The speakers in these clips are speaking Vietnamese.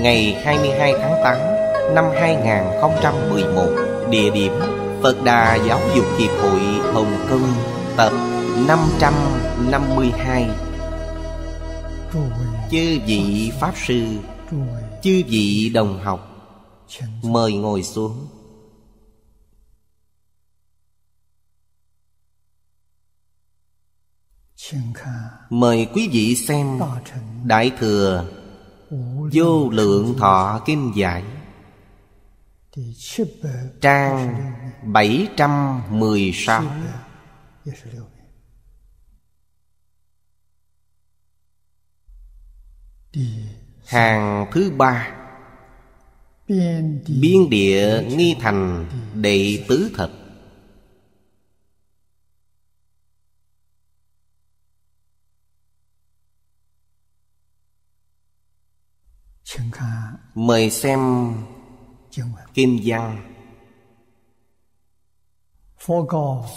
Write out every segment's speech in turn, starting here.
ngày 22 tháng 8 năm 2011, địa điểm Phật Đà Giáo dục Hiệp hội Hồng Kông, tập 552. Chư vị Pháp Sư, chư vị đồng học, mời ngồi xuống. Mời quý vị xem Đại Thừa Vô lượng thọ kinh giải Trang 716 Hàng thứ ba Biên địa nghi thành đệ tứ thập Mời xem Kim Văn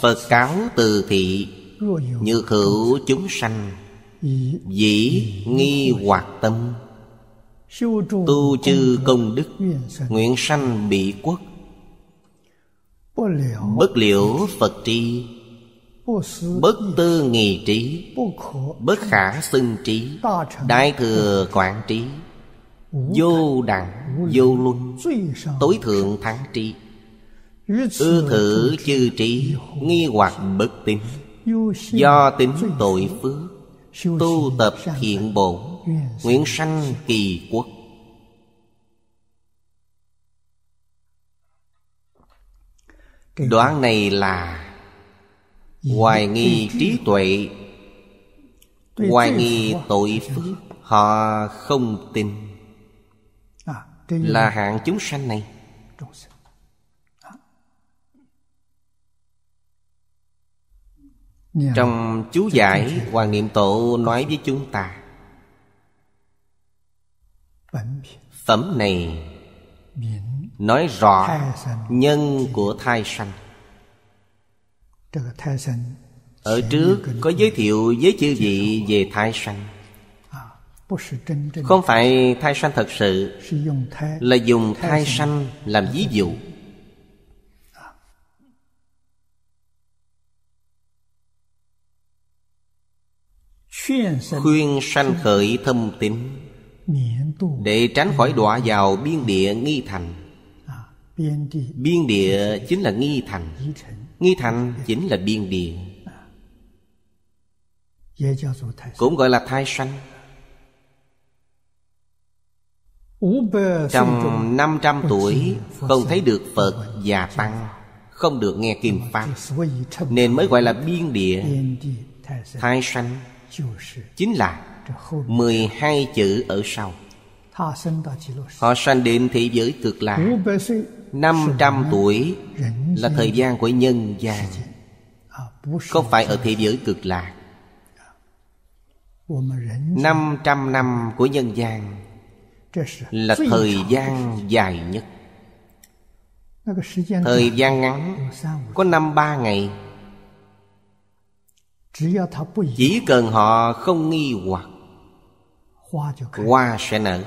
Phật cáo từ thị như hữu chúng sanh Dĩ nghi hoạt tâm Tu chư công đức Nguyện sanh bị quốc Bất liễu Phật tri Bất tư nghì trí Bất khả xưng trí Đại thừa quảng trí Vô đẳng vô luân Tối thượng thắng trí Ư thử chư trí Nghi hoặc bất tín Do tính tội phước Tu tập thiện bộ nguyễn sanh kỳ quốc Đoạn này là Hoài nghi trí tuệ Hoài nghi tội phước Họ không tin là hạng chúng sanh này trong chú giải hòa niệm tổ nói với chúng ta phẩm này nói rõ nhân của thai sanh ở trước có giới thiệu với chư vị về thai sanh không phải thai sanh thật sự là dùng thai sanh làm ví dụ khuyên sanh khởi thâm tín để tránh khỏi đọa vào biên địa nghi thành à, biên địa chính là nghi thành nghi thành chính là biên địa à. cũng gọi là thai sanh trong 500 tuổi Không thấy được Phật già Tăng Không được nghe Kim Pháp Nên mới gọi là biên địa Thái sanh Chính là 12 chữ ở sau Họ sanh đến thế giới cực lạc 500 tuổi Là thời gian của nhân gian Không à, phải ở thế giới cực lạc 500 dạ. năm của nhân gian là thời gian dài nhất thời gian ngắn có năm ba ngày chỉ cần họ không nghi hoặc hoa sẽ nở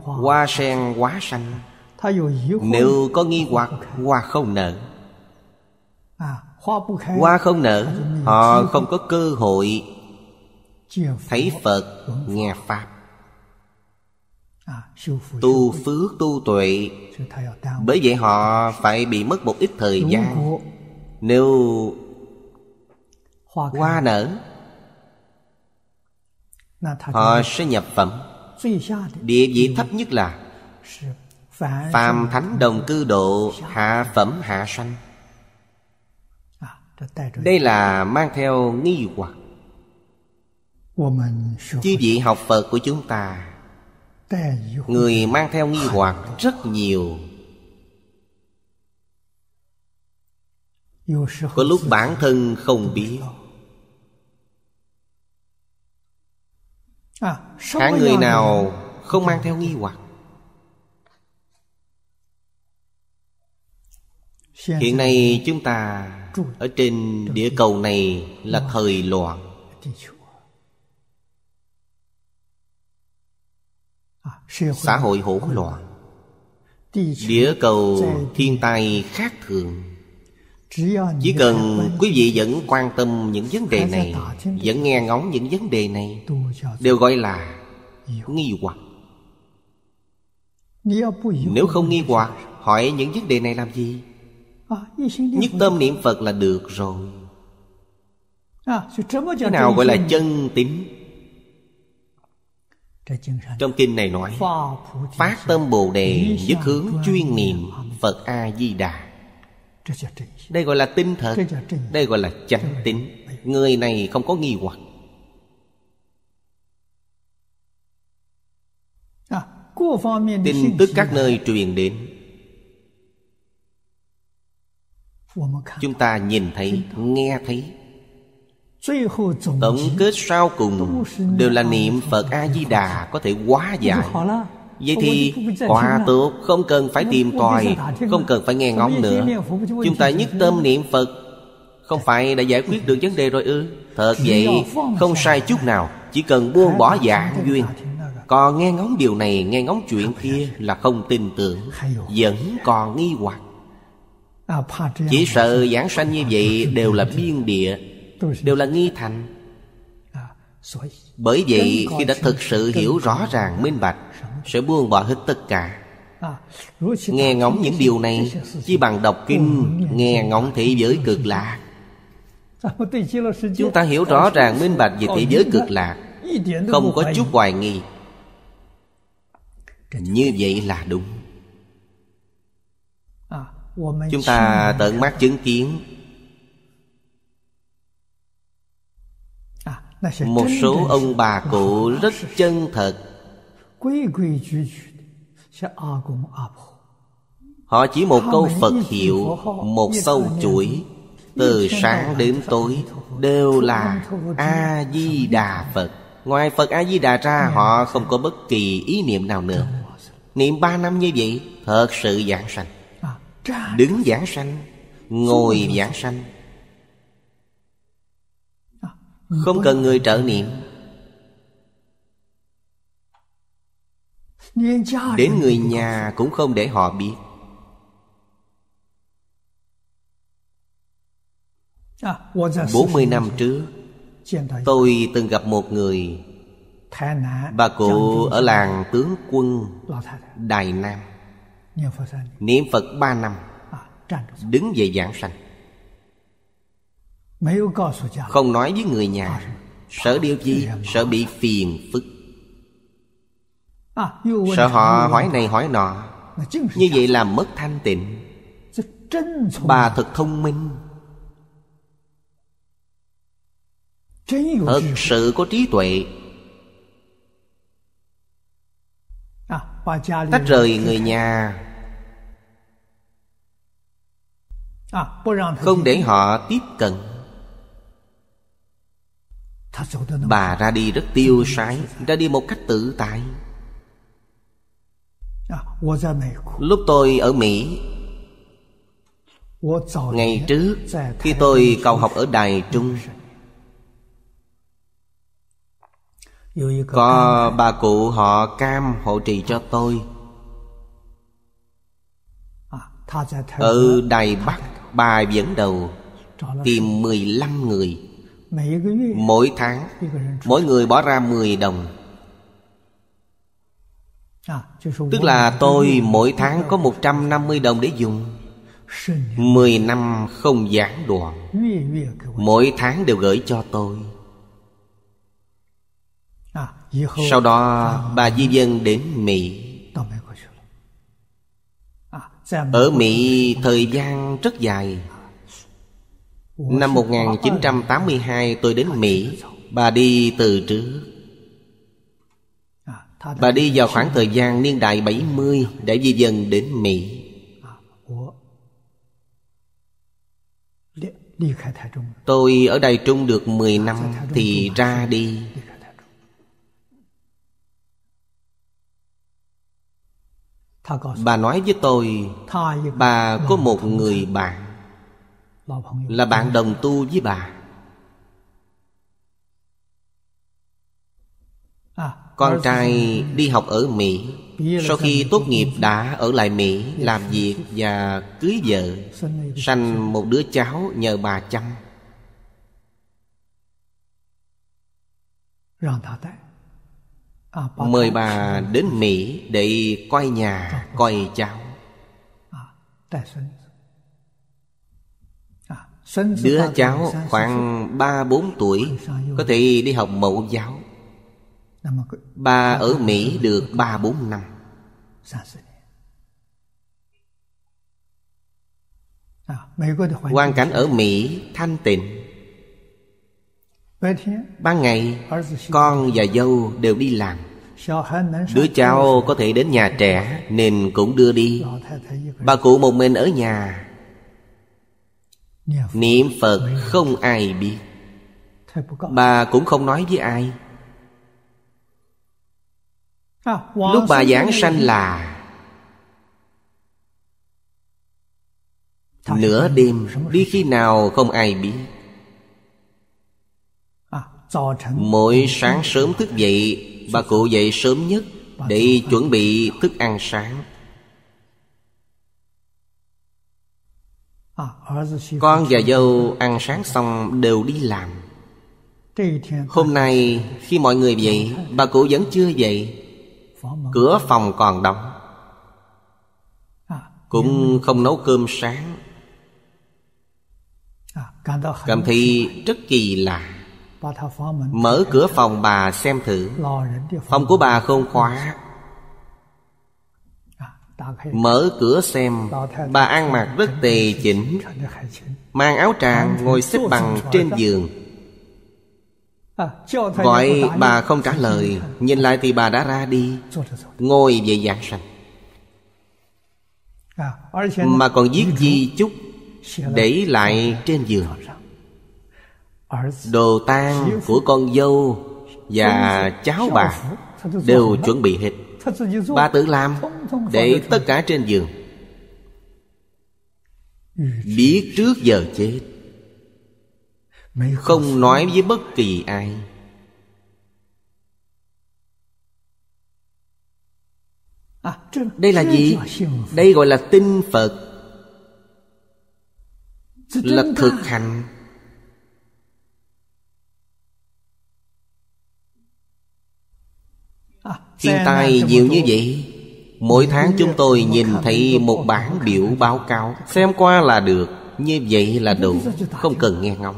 hoa sen quá xanh nếu có nghi hoặc hoa không nở hoa không nở họ không có cơ hội thấy phật nghe pháp À, tu phước tu tuệ bởi vậy họ phải bị mất một ít thời gian nếu hoa nở họ sẽ nhập phẩm địa vị thấp nhất là phàm thánh đồng cư độ hạ phẩm hạ sanh à, đây là mang theo nghi hoặc chư vị học phật của chúng ta người mang theo nghi hoặc rất nhiều có lúc bản thân không biết hả người nào không mang theo nghi hoặc hiện nay chúng ta ở trên địa cầu này là thời loạn xã hội hỗn loạn địa cầu thiên tai khác thường chỉ cần quý vị vẫn quan tâm những vấn đề này vẫn nghe ngóng những vấn đề này đều gọi là nghi hoặc nếu không nghi hoặc hỏi những vấn đề này làm gì nhất tâm niệm phật là được rồi cái nào gọi là chân tín trong kinh này nói Phát tâm Bồ Đề dứt hướng chuyên niệm Phật A-di-đà Đây gọi là tinh thật Đây gọi là chánh tín Người này không có nghi hoặc à, Tin tức các nơi truyền đến Chúng ta nhìn thấy, nghe thấy tổng kết sau cùng đều là niệm phật a di đà có thể quá giải vậy thì hòa tược không cần phải tìm tòi không cần phải nghe ngóng nữa chúng ta nhất tâm niệm phật không phải đã giải quyết được vấn đề rồi ư thật vậy không sai chút nào chỉ cần buông bỏ giả duyên còn nghe ngóng điều này nghe ngóng chuyện kia là không tin tưởng vẫn còn nghi hoặc chỉ sợ giảng sanh như vậy đều là biên địa đều là nghi thành à, bởi vậy khi đã thực sự hiểu rõ ràng minh bạch Sẽ buông bỏ hết tất cả à, Nghe ngóng những điều này Chỉ bằng đọc kinh Nghe ngóng thế giới cực lạc Chúng ta hiểu rõ ràng minh bạch về thế giới cực lạc Không có chút hoài nghi Như vậy là đúng à, Chúng ta tận mắt chứng kiến một số ông bà cụ rất chân thật họ chỉ một câu phật hiệu một sâu chuỗi từ sáng đến tối đều là a di đà phật ngoài phật a di đà ra họ không có bất kỳ ý niệm nào nữa niệm ba năm như vậy thật sự giảng sanh à, đứng giảng sanh ngồi giảng sanh không cần người trợ niệm Đến người nhà cũng không để họ biết à, bốn mươi năm trước Tôi từng gặp một người Bà cụ ở làng tướng quân Đài Nam Niệm Phật ba năm à, Đứng về giảng sanh không nói với người nhà Sợ điều gì? Sợ bị phiền phức à, Sợ họ hỏi này hỏi nọ Như vậy làm mất thanh tịnh Bà thật thông minh Thật sự có trí tuệ à, Tách rời người nhà à, Không để họ tiếp cận Bà ra đi rất tiêu sái Ra đi một cách tự tại à, Lúc tôi ở Mỹ Ngày trước Khi tôi cầu học ở Đài Trung Có bà cụ họ Cam hộ trì cho tôi à, Ở Đài Bắc Bà dẫn đầu Tìm 15 người Mỗi tháng Mỗi người bỏ ra 10 đồng à, Tức là tôi mỗi tháng có 150 đồng để dùng 10 năm không gián đoạn Mỗi tháng đều gửi cho tôi à, Sau đó bà di dân đến Mỹ à, Ở Mỹ thời gian rất dài Năm 1982 tôi đến Mỹ Bà đi từ trước à, Bà đi vào khoảng thời gian niên đại 70 Để di dân đến Mỹ à, Tôi ở Đài Trung được 10 năm Thì ra đi Bà nói với tôi Bà có một người bạn là bạn đồng tu với bà à, Con trai à, đi học ở Mỹ Sau khi tốt nghiệp đã ở lại Mỹ Làm việc và cưới vợ Sanh một đứa cháu nhờ bà chăm à, Mời bà đến Mỹ để coi nhà, coi cháu Đứa cháu khoảng 3-4 tuổi Có thể đi học mẫu giáo Ba ở Mỹ được 3-4 năm à, Hoàn cảnh ở Mỹ thanh tịnh Ban ngày Con và dâu đều đi làm Đứa cháu có thể đến nhà trẻ Nên cũng đưa đi Bà cụ một mình ở nhà niệm phật không ai biết bà cũng không nói với ai à, lúc bà giảng sanh là nửa đêm đi khi nào không ai biết à, mỗi sáng sớm thức dậy bà cụ dậy sớm nhất để chuẩn bị thức ăn sáng Con và dâu ăn sáng xong đều đi làm Hôm nay khi mọi người dậy Bà cụ vẫn chưa dậy Cửa phòng còn đóng à, Cũng không nấu cơm sáng à, Cảm thấy rất kỳ lạ Mở cửa phòng bà xem thử Phòng của bà không khóa Mở cửa xem Bà ăn mặc rất tề chỉnh Mang áo tràng ngồi xếp bằng trên giường Gọi bà không trả lời Nhìn lại thì bà đã ra đi Ngồi về giảng sanh Mà còn viết di chúc Để lại trên giường Đồ tang của con dâu Và cháu bà Đều chuẩn bị hết Bà tự làm Để tất cả trên giường Biết trước giờ chết Không nói với bất kỳ ai à, Đây là gì? Đây gọi là tin Phật Là thực hành Thiên tai nhiều như vậy Mỗi tháng chúng tôi nhìn thấy một bản biểu báo cáo Xem qua là được Như vậy là đủ Không cần nghe ngóng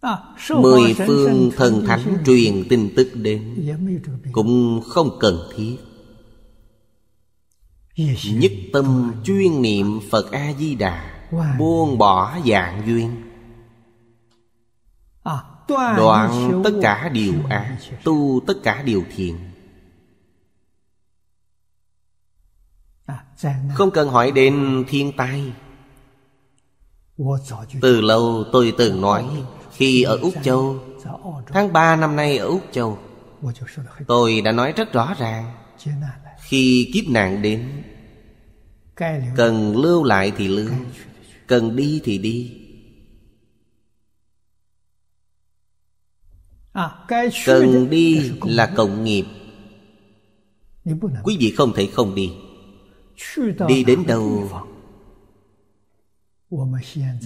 à, Mười phương thần thánh truyền tin tức đến Cũng không cần thiết Nhất tâm chuyên niệm Phật A-di-đà Buông bỏ dạng duyên Đoạn tất cả điều ác Tu tất cả điều thiện à, Không cần hỏi đến thiên tai Từ lâu tôi từng nói Khi ở Úc Châu Tháng 3 năm nay ở Úc Châu Tôi đã nói rất rõ ràng Khi kiếp nạn đến Cần lưu lại thì lưu Cần đi thì đi À, cần đi là cộng nghiệp quý vị không thể không đi đi đến đâu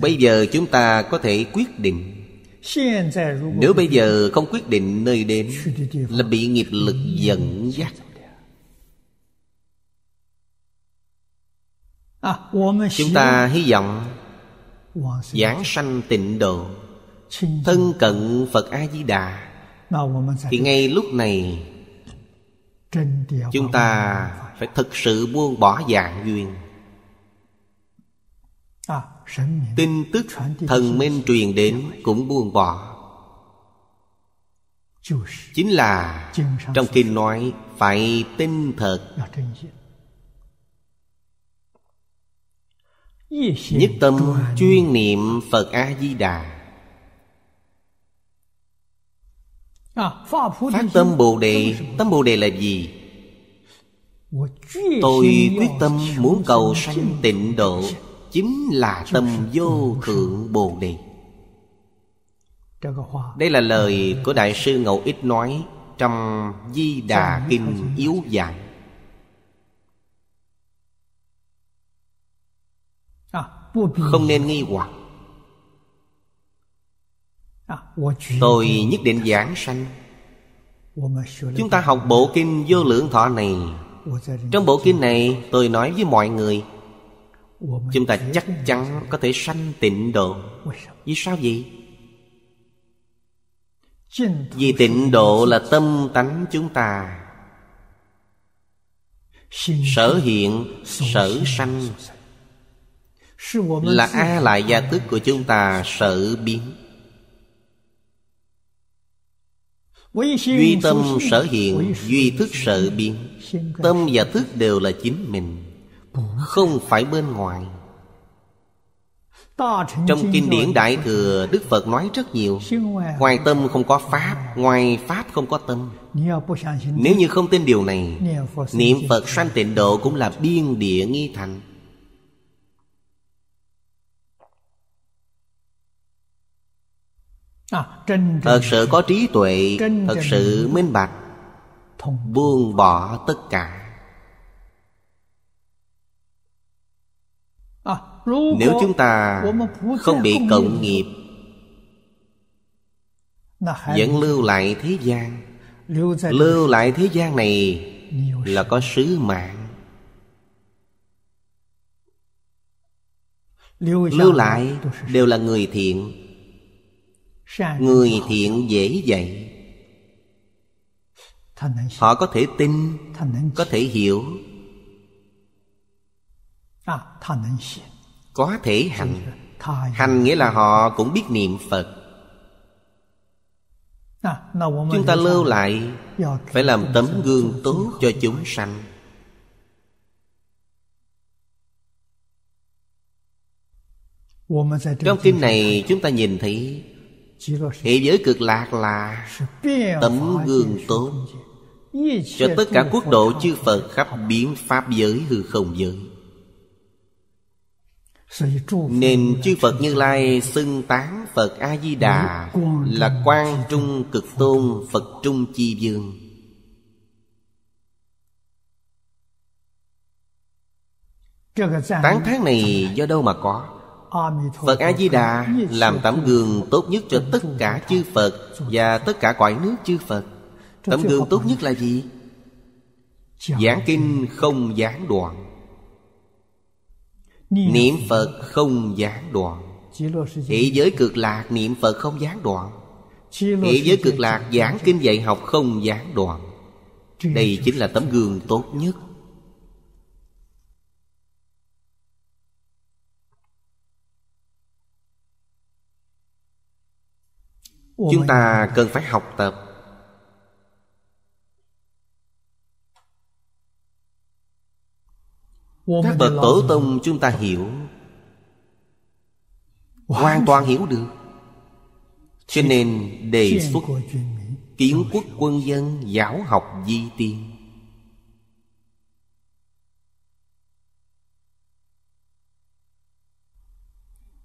bây giờ chúng ta có thể quyết định nếu bây giờ không quyết định nơi đến là bị nghiệp lực dẫn dắt à, chúng ta hy vọng giảng sanh tịnh độ thân cận phật a di đà thì ngay lúc này chúng ta phải thực sự buông bỏ dạng duyên à, tin tức thần minh truyền đến cũng buông bỏ chính là trong kinh nói phải tin thật nhất tâm chuyên niệm phật a di đà À, Phát tâm Bồ Đề Tâm Bồ Đề là gì? Tôi quyết tâm muốn cầu sanh tịnh độ Chính là tâm vô thượng Bồ Đề Đây là lời của Đại sư Ngẫu Ích nói Trong Di Đà Kinh Yếu Dạng à, Không nên nghi hoặc Tôi nhất định giảng sanh Chúng ta học bộ kinh vô lượng thọ này Trong bộ kinh này tôi nói với mọi người Chúng ta chắc chắn có thể sanh tịnh độ Vì sao vậy? Vì tịnh độ là tâm tánh chúng ta Sở hiện, sở sanh Là A lại gia tức của chúng ta sở biến Duy tâm sở hiện Duy thức sở biến Tâm và thức đều là chính mình Không phải bên ngoài Trong kinh điển Đại Thừa Đức Phật nói rất nhiều Ngoài tâm không có Pháp Ngoài Pháp không có tâm Nếu như không tin điều này Niệm Phật sanh tịnh độ Cũng là biên địa nghi thành À, thật sự có trí tuệ thật sự minh bạch buông bỏ tất cả à, nếu chúng ta không bị cộng nghiệp vẫn lưu lại thế gian lưu lại thế gian này là có sứ mạng lưu lại đều là người thiện Người thiện dễ dạy Họ có thể tin Có thể hiểu à, Có thể hành Hành nghĩa là họ cũng biết niệm Phật à, Chúng ta lưu lại Phải làm tấm gương tốt cho chúng sanh Trong kinh này chúng ta nhìn thấy Thế giới cực lạc là Tấm gương tốt Cho tất cả quốc độ chư Phật khắp biến pháp giới hư không giới nên chư Phật Như Lai xưng tán Phật A-di-đà Là quan trung cực tôn Phật trung chi dương Tán tháng này do đâu mà có Phật A-di-đà làm tấm gương tốt nhất cho tất cả chư Phật Và tất cả cõi nước chư Phật Tấm gương tốt nhất là gì? Giảng kinh không gián đoạn Niệm Phật không gián đoạn Thế giới cực lạc niệm Phật không gián đoạn Thế giới cực lạc giảng kinh dạy học không gián đoạn Đây chính là tấm gương tốt nhất chúng ta cần phải học tập các bậc tổ tông chúng ta hiểu hoàn toàn hiểu được cho nên đề xuất kiến quốc quân dân giáo học di tiên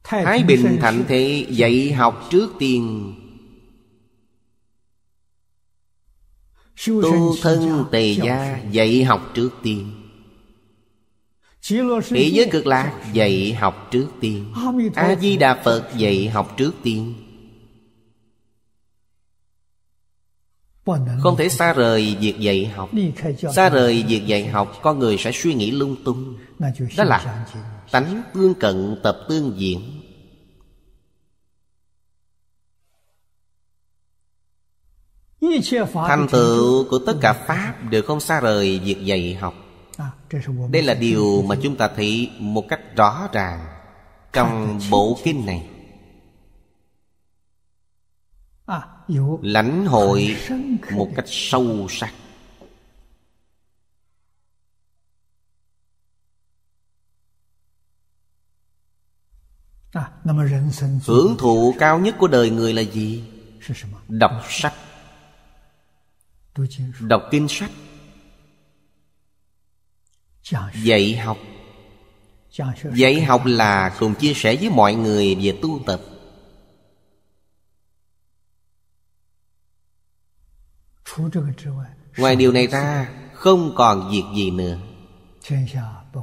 thái bình thạnh thế dạy học trước tiên Tu thân tề gia dạy học trước tiên Thế giới cực lạc dạy học trước tiên A-di-đà Phật dạy học trước tiên Không thể xa rời việc dạy học Xa rời việc dạy học Con người sẽ suy nghĩ lung tung Đó là tánh tương cận tập tương diện thành tựu của tất cả pháp đều không xa rời việc dạy học à, đây là điều mà chúng ta thấy một cách rõ ràng trong bộ kinh này à, lãnh hội một cách sâu sắc à, hưởng thụ cao nhất của đời người là gì đọc sách đọc kinh sách dạy học dạy học là cùng chia sẻ với mọi người về tu tập ngoài điều này ra không còn việc gì nữa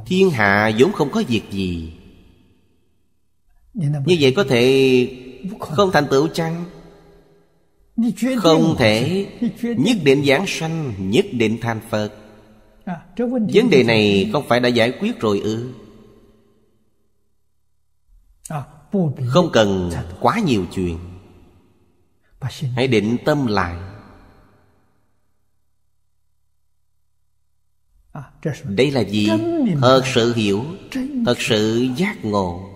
thiên hạ vốn không có việc gì như vậy có thể không thành tựu chăng không thể nhất định giảng sanh, nhất định thành Phật à, Vấn đề này không phải đã giải quyết rồi ư à, Không cần quá nhiều chuyện Hãy định tâm lại à, Đây là gì? Thật sự hiểu Thật sự giác ngộ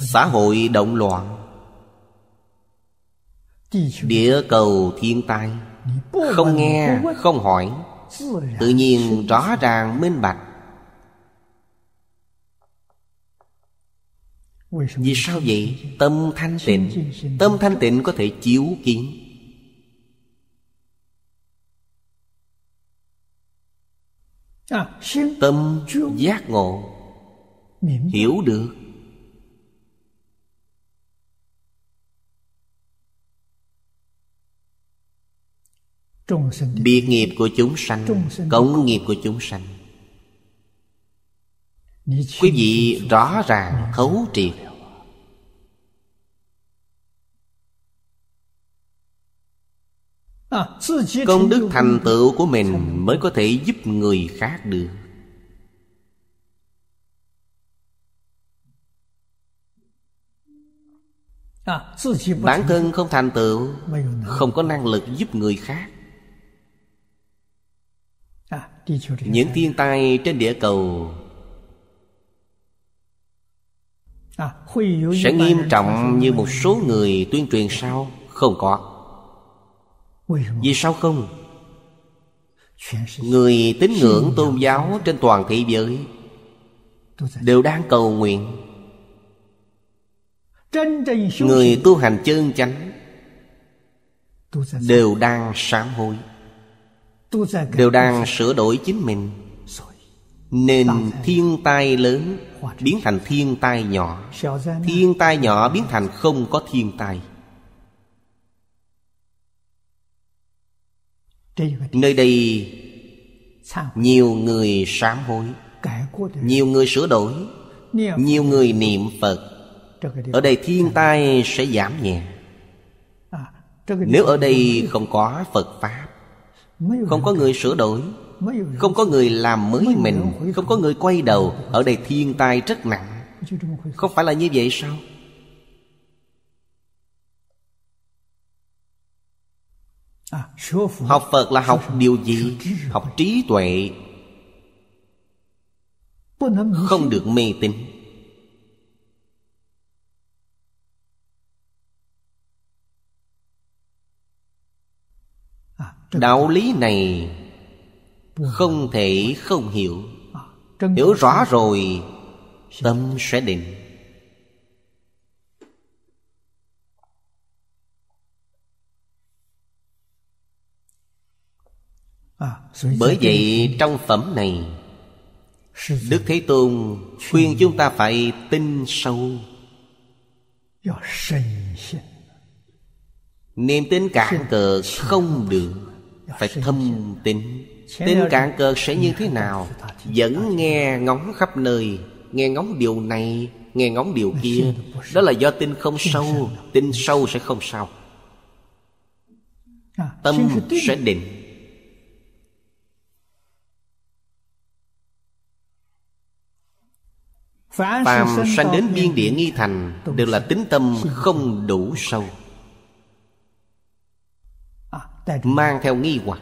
xã hội động loạn địa cầu thiên tai không nghe không hỏi tự nhiên rõ ràng minh bạch vì sao vậy tâm thanh tịnh tâm thanh tịnh có thể chiếu kiến à, tâm giác ngộ hiểu được Biệt nghiệp của chúng sanh Cống nghiệp của chúng sanh Quý vị rõ ràng khấu triệt à, Công đức thành tựu của mình Mới có thể giúp người khác được à, Bản thân không thành tựu Không có năng lực giúp người khác những thiên tai trên địa cầu à, sẽ nghiêm trọng như một số người tuyên truyền sao không có vì sao không người tín ngưỡng tôn giáo trên toàn thế giới đều đang cầu nguyện người tu hành chân chánh đều đang sám hối đều đang sửa đổi chính mình nên thiên tai lớn biến thành thiên tai nhỏ thiên tai nhỏ biến thành không có thiên tai nơi đây nhiều người sám hối nhiều người sửa đổi nhiều người niệm phật ở đây thiên tai sẽ giảm nhẹ nếu ở đây không có phật pháp không có người sửa đổi Không có người làm mới mình Không có người quay đầu Ở đây thiên tai rất nặng Không phải là như vậy sao à, Học Phật là học điều gì? Học trí tuệ Không được mê tín đạo lý này không thể không hiểu hiểu rõ rồi tâm sẽ định bởi vậy trong phẩm này đức thế tôn khuyên chúng ta phải tin sâu niềm tin cạn cờ không được phải thâm tín Tính cạn cơ sẽ như thế nào Vẫn nghe ngóng khắp nơi Nghe ngóng điều này Nghe ngóng điều kia Đó là do tin không sâu Tin sâu sẽ không sao à, Tâm sẽ định Phàm sanh đến biên địa nghi thành Đều là tính tâm không đủ sâu À, mang theo nghi hoặc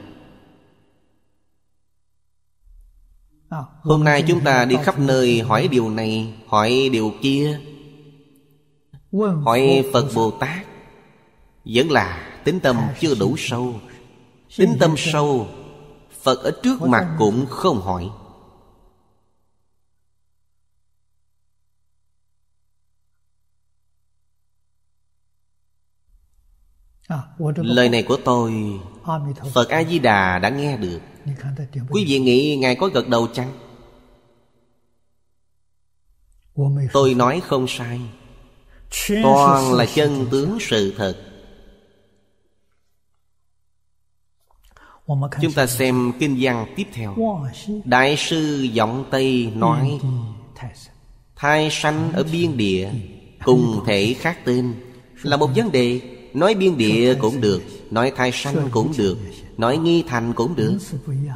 à, hôm nay chúng ta đi khắp nơi hỏi điều này hỏi điều kia vâng, hỏi vâng, phật vâng. bồ tát vẫn là tính tâm à, chưa đủ sâu tính tâm sâu phật ở trước mặt cũng không hỏi À, Lời này của tôi Phật A-di-đà đã nghe được Quý vị nghĩ Ngài có gật đầu chăng? Tôi nói không sai Toàn là chân tướng sự thật Chúng ta xem kinh văn tiếp theo Đại sư Giọng Tây nói Thai sanh ở biên địa Cùng thể khác tên Là một vấn đề Nói biên địa cũng được Nói thai sanh cũng được Nói nghi thành cũng được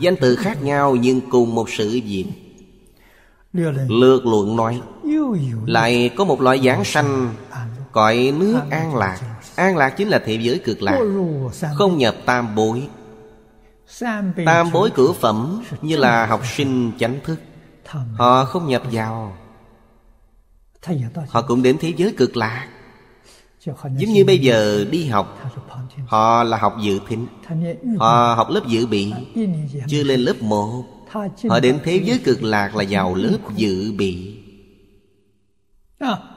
Danh từ khác nhau nhưng cùng một sự diện Lược luận nói Lại có một loại giảng sanh Cõi nước an lạc An lạc chính là thế giới cực lạc Không nhập tam bối Tam bối cử phẩm Như là học sinh chánh thức Họ không nhập vào Họ cũng đến thế giới cực lạc Giống như bây giờ đi học Họ là học dự thính Họ học lớp dự bị Chưa lên lớp 1 Họ đến thế giới cực lạc là vào lớp dự bị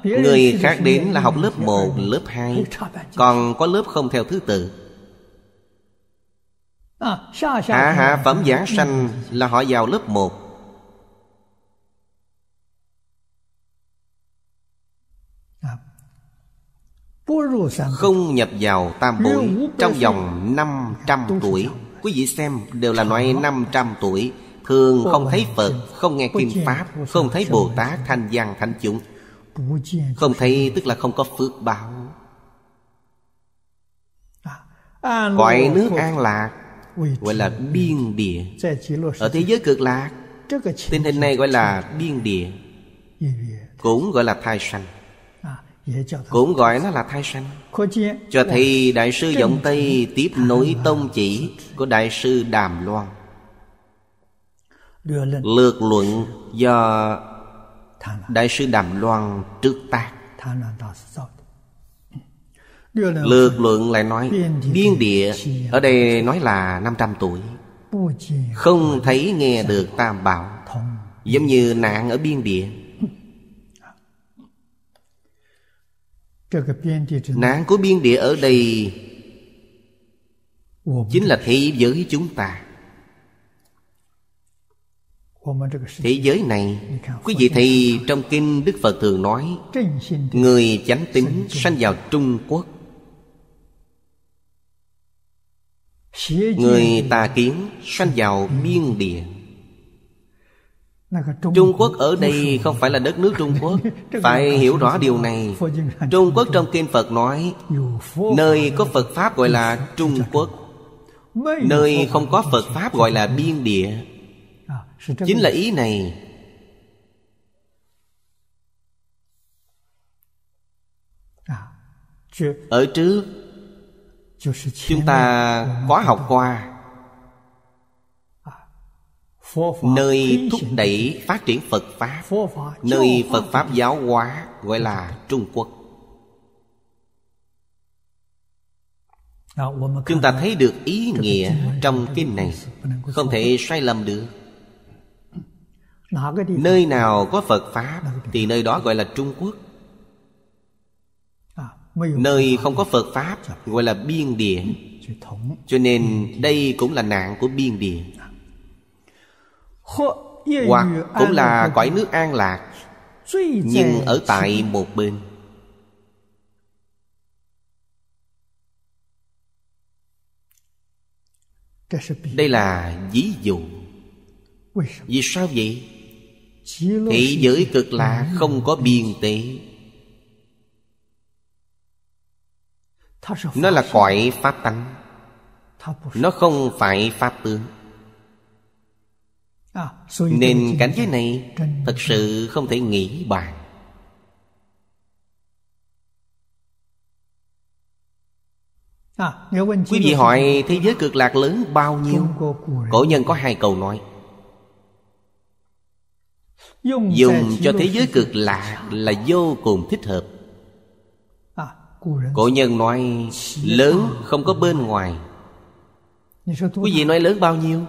Người khác đến là học lớp 1, lớp 2 Còn có lớp không theo thứ tự Hạ hạ phẩm giảng sanh là họ vào lớp 1 Không nhập vào tam bối Trong vòng 500 tuổi Quý vị xem đều là loại 500 tuổi Thường không thấy Phật Không nghe Kinh Pháp Không thấy Bồ Tát Thanh Văn Thanh Chúng Không thấy tức là không có phước báo gọi à, nước an lạc Gọi là biên địa Ở thế giới cực lạc Tình hình này gọi là biên địa Cũng gọi là thai sanh cũng gọi nó là thai sanh cho thì đại sư vọng tây tiếp nối tông chỉ của đại sư đàm loan lược luận do đại sư đàm loan trước tác lược luận lại nói biên địa à? ở đây nói là 500 tuổi không thấy nghe được tam bảo giống như nạn ở biên địa Nạn của biên địa ở đây Chính là thế giới chúng ta Thế giới này Quý vị thấy trong kinh Đức Phật thường nói Người chánh tính sanh vào Trung Quốc Người tà kiến sanh vào biên địa Trung Quốc ở đây không phải là đất nước Trung Quốc Phải hiểu rõ điều này Trung Quốc trong Kinh Phật nói Nơi có Phật Pháp gọi là Trung Quốc Nơi không có Phật Pháp gọi là biên địa Chính là ý này Ở trước Chúng ta có học qua nơi thúc đẩy phát triển phật pháp nơi phật pháp giáo hóa gọi là trung quốc chúng ta thấy được ý nghĩa trong kinh này không thể sai lầm được nơi nào có phật pháp thì nơi đó gọi là trung quốc à, nơi không có phật pháp gọi là biên địa cho nên đây cũng là nạn của biên địa à, hoặc cũng là cõi nước an lạc Nhưng ở tại một bên Đây là ví dụ Vì sao vậy? Thị giới cực là không có biên tế Nó là cõi pháp tánh Nó không phải pháp tướng À, Nên cảnh giới này Thật sự không thể nghĩ bàn à, Quý vị hỏi thế giới cực lạc lớn bao nhiêu Cổ nhân có hai câu nói Dùng cho thế giới cực lạc là vô cùng thích hợp à, Cổ nhân nói lớn không có bên ngoài Quý vị nói lớn bao nhiêu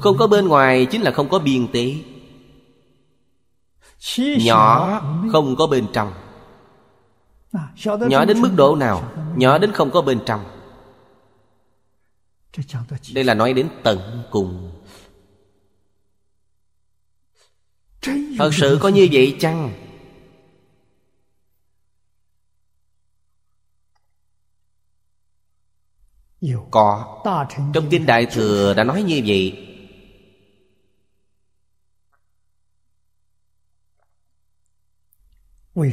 không có bên ngoài chính là không có biên tế Nhỏ không có bên trong Nhỏ đến mức độ nào Nhỏ đến không có bên trong Đây là nói đến tận cùng Thật sự có như vậy chăng Có Trong Kinh Đại Thừa đã nói như vậy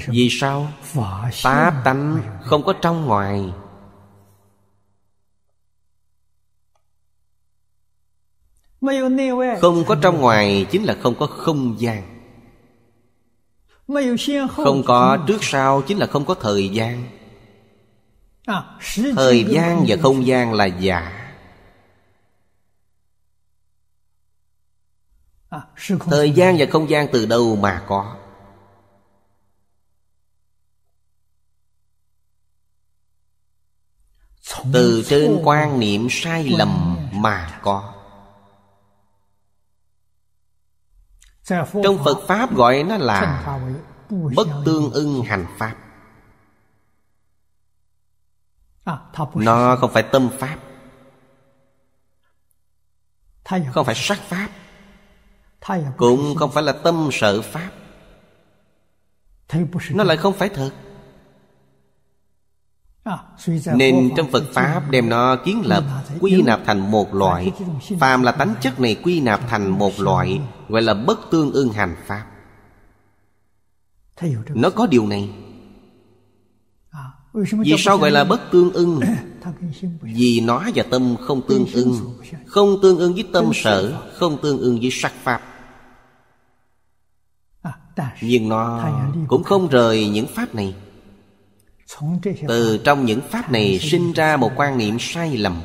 Vì sao? Pháp tánh không có trong ngoài Không có trong ngoài chính là không có không gian Không có trước sau chính là không có thời gian À, thời gian và không gian là giả à, thời gian và không gian từ đâu mà có từ trên quan niệm sai lầm mà có trong phật pháp gọi nó là bất tương ưng hành pháp À, nó không phải tâm pháp không phải sắc pháp cũng không phải là tâm sợ pháp nó lại không phải thật à, nên trong Phật Pháp đem nó kiến lập Quy nạp thành một loại Phàm là tánh chất này quy nạp thành một loại Gọi là bất tương ưng hành Pháp Nó có điều này vì sao gọi là bất tương ưng à, Vì nó và tâm không tương ưng Không tương ưng với tâm sở Không tương ưng với sắc pháp à, Nhưng nó cũng không rời những pháp này Từ trong những pháp này sinh ra một quan niệm sai lầm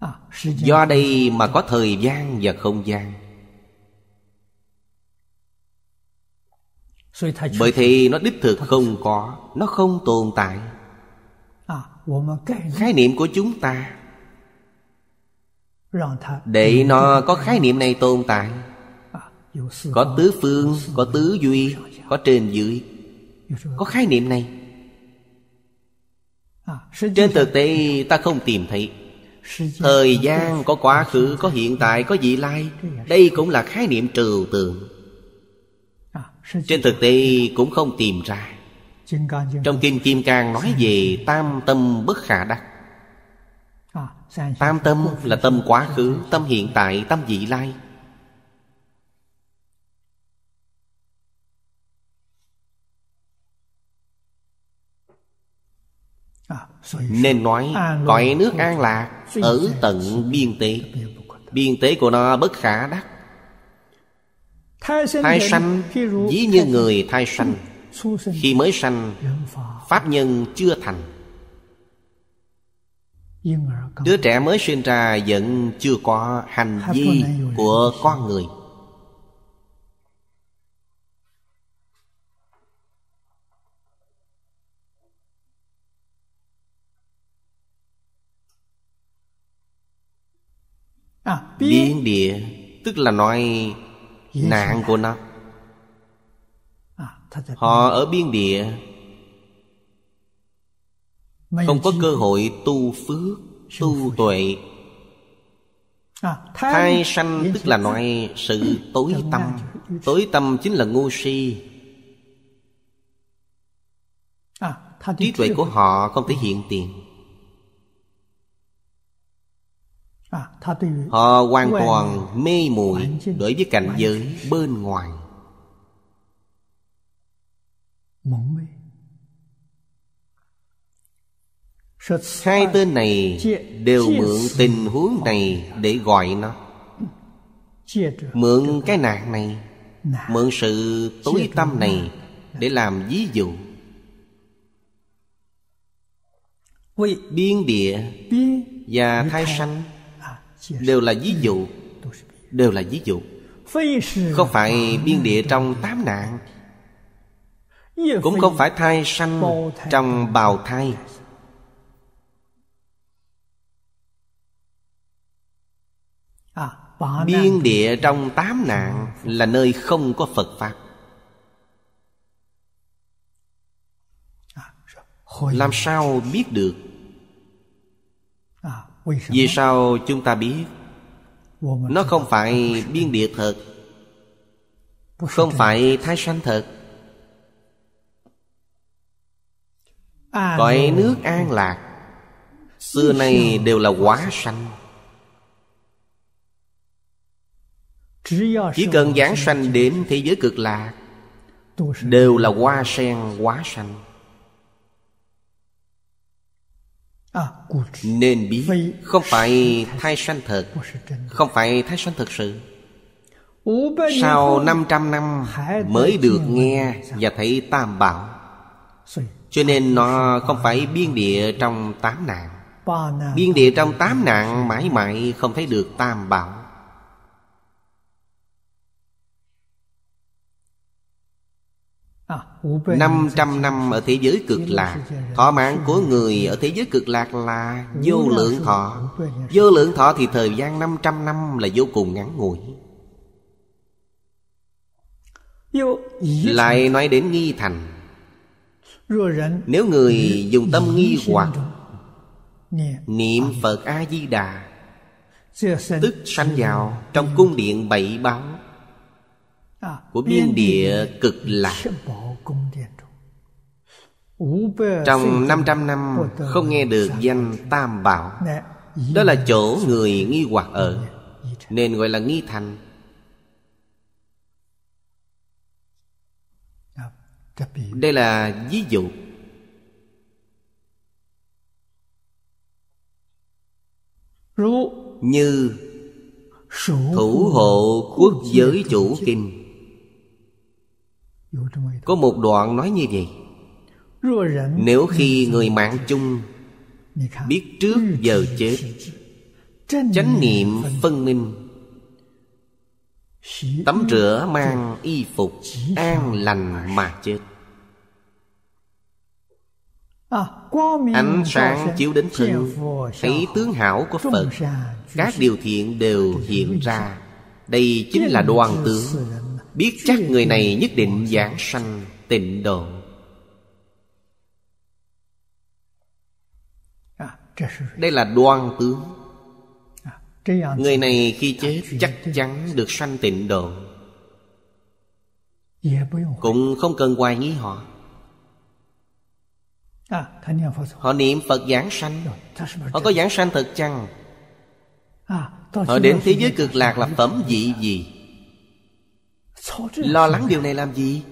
à, Do đây mà có thời gian và không gian Bởi thì nó đích thực không có Nó không tồn tại à, Khái niệm của chúng ta Để nó có khái niệm này tồn tại à, Có tứ phương, có tứ duy, có trên dưới Có khái niệm này à, Trên thực tế ta không tìm thấy Thời gian có quá khứ, có hiện tại, có vị lai Đây cũng là khái niệm trừu tượng trên thực tế cũng không tìm ra trong kinh kim cang nói về tam tâm bất khả đắc tam tâm là tâm quá khứ tâm hiện tại tâm vị lai à, Nên nói à, cõi nước an lạc Ở tận biên tế Biên tế của nó bất khả đắc Thai sanh ví như người thai sanh Khi mới sanh Pháp nhân chưa thành Đứa trẻ mới sinh ra vẫn chưa có hành vi của con người à, Biến địa Tức là nói nạn của nó à, họ ở biên địa không có cơ hội tu phước tu tuệ à, thai sanh tức là loại sự tối tâm tối tâm chính là ngu si à, trí tuệ của họ không thể hiện tiền À, Họ hoàn toàn mê muội đối với cảnh giới bên ngoài Hai tên này đều mượn tình huống này để gọi nó Mượn cái nạn này Mượn sự tối tâm này để làm ví dụ Biên địa và thai sanh đều là ví dụ đều là ví dụ không phải biên địa trong tám nạn cũng không phải thai sanh trong bào thai biên địa trong tám nạn là nơi không có phật pháp làm sao biết được vì sao chúng ta biết nó không phải biên địa thật không phải thái sanh thật cõi nước an lạc xưa nay đều là quá sanh chỉ cần giảng sanh đến thế giới cực lạc đều là hoa sen quá sanh À, nên biết không phải thai sanh thật không phải thai sanh thật sự sau 500 năm mới được nghe và thấy tam bảo Cho nên nó không phải biên địa trong tám nạn Biên địa trong tám nạn mãi mãi không thấy được tam bảo 500 năm ở thế giới cực lạc Thọ mạng của người ở thế giới cực lạc là vô lượng thọ Vô lượng thọ thì thời gian 500 năm là vô cùng ngắn ngủi Lại nói đến nghi thành Nếu người dùng tâm nghi hoặc Niệm Phật A-di-đà Tức sanh vào trong cung điện bảy báo Của biên địa cực lạc trong 500 năm không nghe được danh Tam Bảo Đó là chỗ người nghi hoặc ở Nên gọi là nghi thành dạ, Đây là ví dụ Như Thủ hộ quốc giới chủ kinh Có một đoạn nói như vậy nếu khi người mạng chung Biết trước giờ chết Chánh niệm phân minh Tắm rửa mang y phục An lành mà chết Ánh sáng chiếu đến thân Thấy tướng hảo của Phật Các điều thiện đều hiện ra Đây chính là đoàn tướng Biết chắc người này nhất định giảng sanh tịnh độ Đây là đoan tướng à, Người này khi chết chắc chắn được sanh tịnh độ Cũng không cần hoài nghi họ à, Họ niệm Phật giảng sanh Họ có giảng sanh thật chăng à, Họ đến thế giới cực lạc là phẩm vị gì Lo lắng điều này làm gì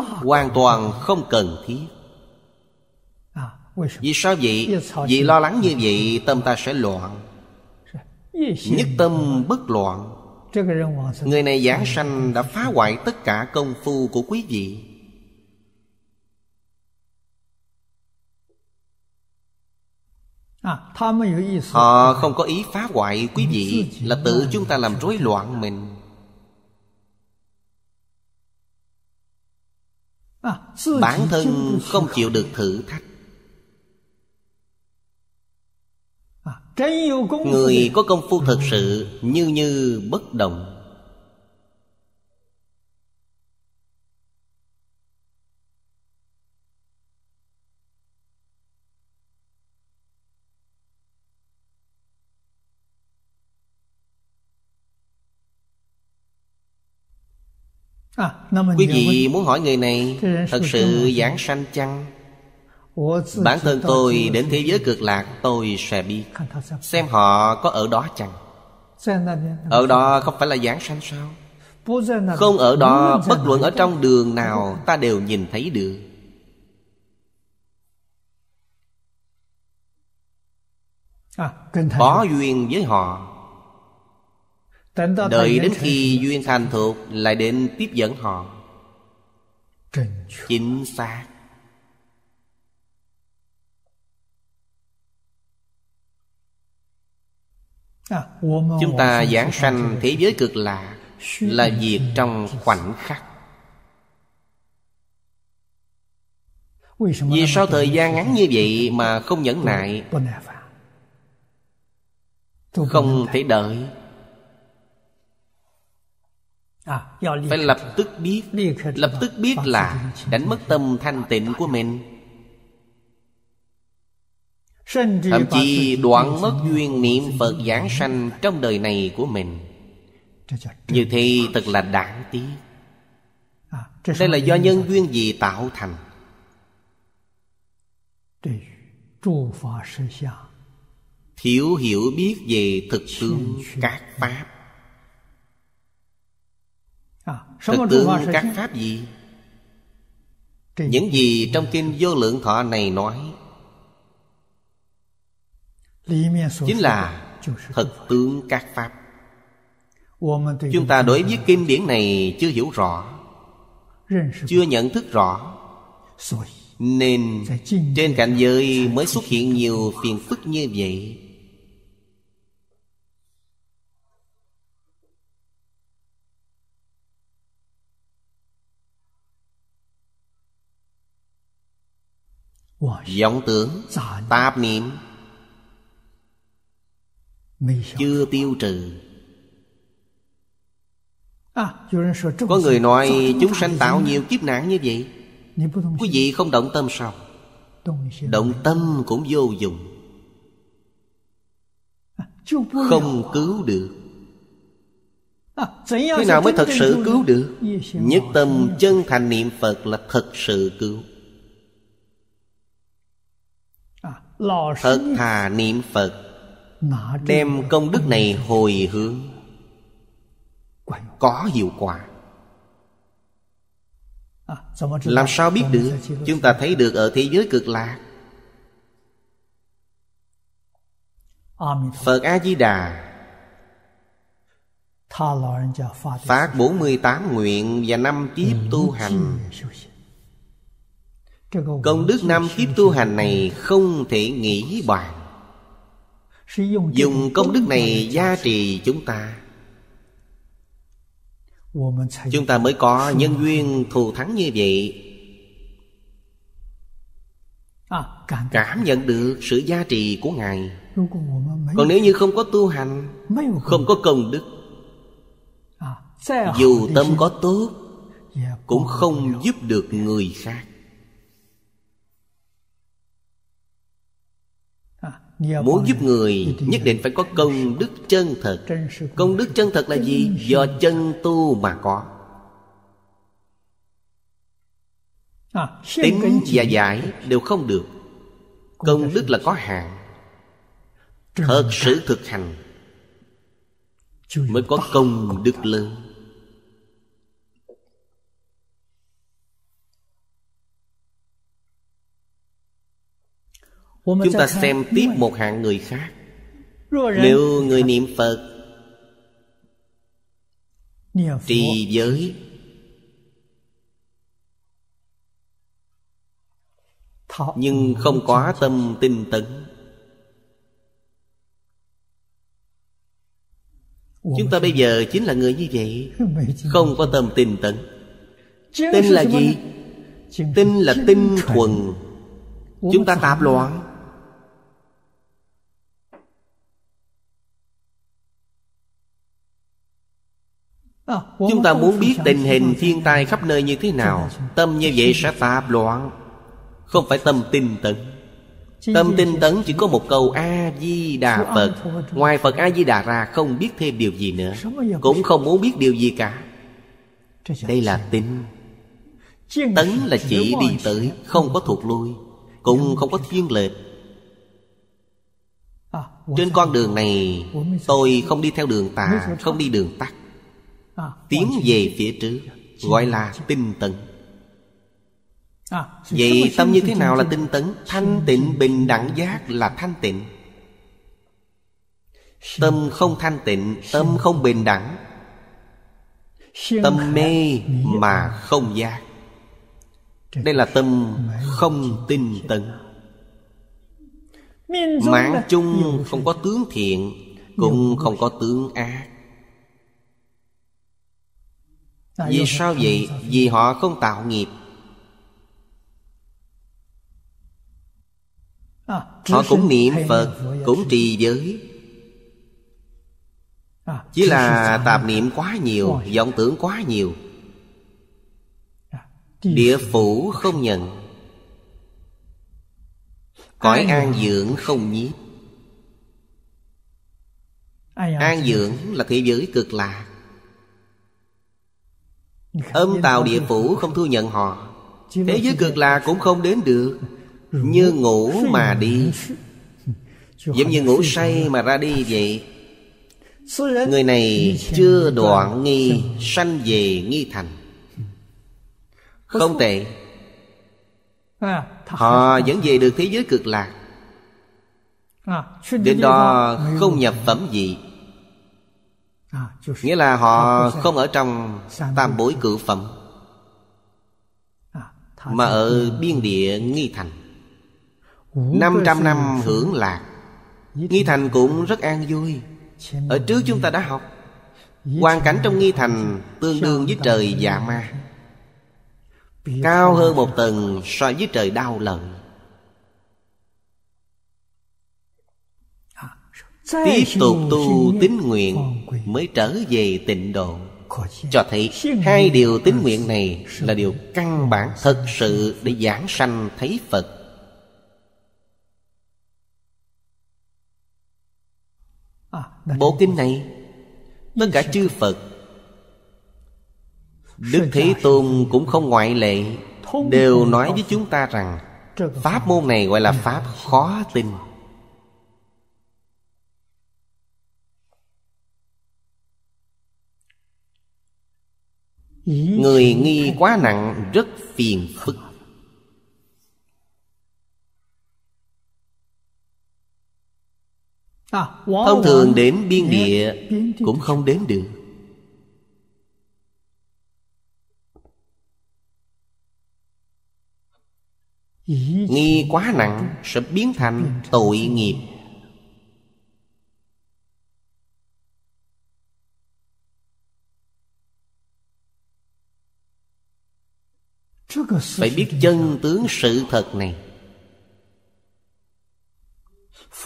hoàn toàn không cần thiết à, vì sao vậy? Vì lo lắng như vậy tâm ta sẽ loạn Nhất tâm bất loạn Người này giảng sanh đã phá hoại tất cả công phu của quý vị à, Họ không có ý phá hoại quý vị Là tự chúng ta làm rối loạn mình bản thân không chịu được thử thách người có công phu thật sự như như bất động À, Quý vị muốn hỏi người này Thật sự giảng sanh chăng Bản thân tôi đến thế giới cực lạc Tôi sẽ biết Xem họ có ở đó chăng Ở đó không phải là giảng sanh sao Không ở đó Bất luận ở trong đường nào Ta đều nhìn thấy được bỏ à, duyên với họ Đợi đến khi duyên thành thuộc Lại đến tiếp dẫn họ Chính xác à, Chúng ta giảng sanh thế giới cực lạ Là việc trong khoảnh khắc Vì sao thời gian ngắn như vậy mà không nhẫn nại Không thể đợi À, phải lập tức biết lập tức biết là đánh mất tâm thanh tịnh của mình thậm chí đoạn mất duyên niệm phật giảng sanh trong đời này của mình như thế thật là đáng tiếc à, đây là do nhân duyên gì tạo thành thiếu hiểu biết về thực tướng các pháp thực tướng các pháp gì những gì trong kinh vô lượng thọ này nói chính là thực tướng các pháp chúng ta đối với kinh điển này chưa hiểu rõ chưa nhận thức rõ nên trên cảnh giới mới xuất hiện nhiều phiền phức như vậy vọng tưởng tạp niệm chưa tiêu trừ à, có người nói chúng sanh tạo nhiều kiếp nạn như vậy quý vị không động tâm sao động tâm cũng vô dụng à, không cứu được à, thế nào mới thật sự cứu được nhất tâm chân thành niệm phật là thật sự cứu Thật thà niệm Phật Đem công đức này hồi hướng Có hiệu quả à, Làm sao biết được Chúng ta thấy được ở thế giới cực lạc Phật A-di-đà Phát 48 nguyện và năm tiếp tu hành Công đức năm kiếp tu hành này không thể nghĩ bàn Dùng công đức này gia trì chúng ta Chúng ta mới có nhân duyên thù thắng như vậy à, Cảm nhận được sự gia trì của Ngài Còn nếu như không có tu hành Không có công đức à, Dù tâm có tốt dạ, Cũng không giúp được người khác Muốn giúp người nhất định phải có công đức chân thật Công đức chân thật là gì? Do chân tu mà có à, Tính và giải đều không được Công đức là có hạn Thật sự thực hành Mới có công đức lớn Chúng ta xem tiếp một hạng người khác Nếu người niệm Phật Trì giới Nhưng ừ, không quá tâm tinh tấn Chúng ta bây giờ chính là người như vậy Không có tâm tinh tấn Tin là gì? Tin là tinh thuần Chúng ta tạp loạn À, Chúng ta muốn biết tình hình thiên tai khắp nơi như thế nào Tâm như vậy sẽ tạp loạn Không phải tâm tinh tấn Tâm tinh tấn chỉ có một câu A-di-đà Phật Ngoài Phật A-di-đà ra không biết thêm điều gì nữa Cũng không muốn biết điều gì cả Đây là tinh Tấn là chỉ đi tới Không có thuộc lui Cũng không có thiên lệch à, Trên con đường này Tôi không đi theo đường tà Không đi đường tắt À, Tiến về phía trước dạ, Gọi là tinh tấn à, Vậy tâm như thế nào là tinh tấn Thanh tịnh bình đẳng giác là thanh tịnh Tâm không thanh tịnh Tâm không bình đẳng Tâm mê mà không giác Đây là tâm không tinh tấn Mạng chung không có tướng thiện Cũng không có tướng ác vì sao vậy? Vì họ không tạo nghiệp à, Họ cũng niệm Phật Cũng trì giới à, Chỉ là tạp niệm quá nhiều vọng tưởng quá nhiều à, Địa phủ không nhận Cõi an dưỡng không nhiếp An dưỡng là thế giới cực lạc Âm tào địa phủ không thu nhận họ Thế giới cực lạc cũng không đến được Như ngủ mà đi Giống như ngủ say mà ra đi vậy Người này chưa đoạn nghi Sanh về nghi thành Không tệ à, Họ vẫn về được thế giới cực lạc à, Đến đó không nhập phẩm gì À, nghĩa là họ à, không ở trong tam bối cử phẩm à, mà ở biên địa nghi thành 500 năm hưởng lạc Nghi Thành cũng rất an vui Ở trước chúng ta đã học Hoàn cảnh trong Nghi Thành Tương đương với trời dạ ma Cao hơn một tầng so với trời đau lợn Tiếp tục tu tín nguyện Mới trở về tịnh độ Cho thấy hai điều tín nguyện này Là điều căn bản thật sự Để giảng sanh thấy Phật à, Bộ kinh này Tất cả chư Phật Đức Thế Tôn cũng không ngoại lệ Đều nói với chúng ta rằng Pháp môn này gọi là dạ. Pháp khó tin Người nghi quá nặng rất phiền phức à, Thông thường đến biên địa Cũng không đến được Nghi quá nặng Sẽ biến thành tội nghiệp phải biết chân tướng sự thật này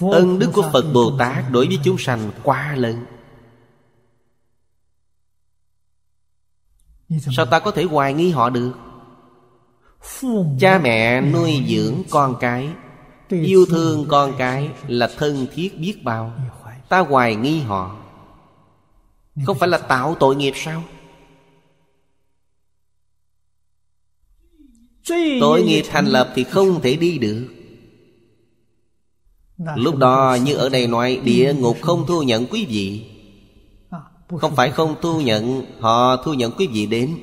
ân đức của phật bồ tát đối với chúng sanh quá lớn sao ta có thể hoài nghi họ được cha mẹ nuôi dưỡng con cái yêu thương con cái là thân thiết biết bao ta hoài nghi họ không phải là tạo tội nghiệp sao Tội nghiệp thành lập thì không thể đi được Lúc đó như ở đây nói Địa ngục không thu nhận quý vị à, Không phải không thu nhận Họ thu nhận quý vị đến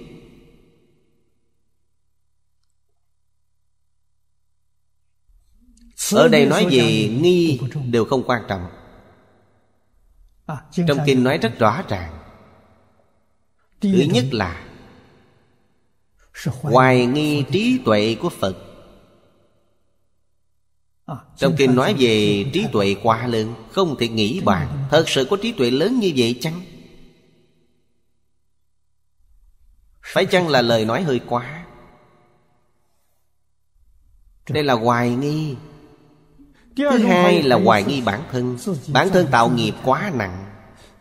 Ở đây nói gì nghi đều không quan trọng à, Trong kinh nói rất rõ ràng Thứ nhất là hoài nghi trí tuệ của phật trong kinh nói về trí tuệ quá lớn Không thể nghĩ bàn Thật sự có trí tuệ lớn như vậy chăng? Phải chăng là lời nói hơi quá? Đây là hoài nghi Thứ hai là hoài nghi bản thân Bản thân tạo nghiệp quá nặng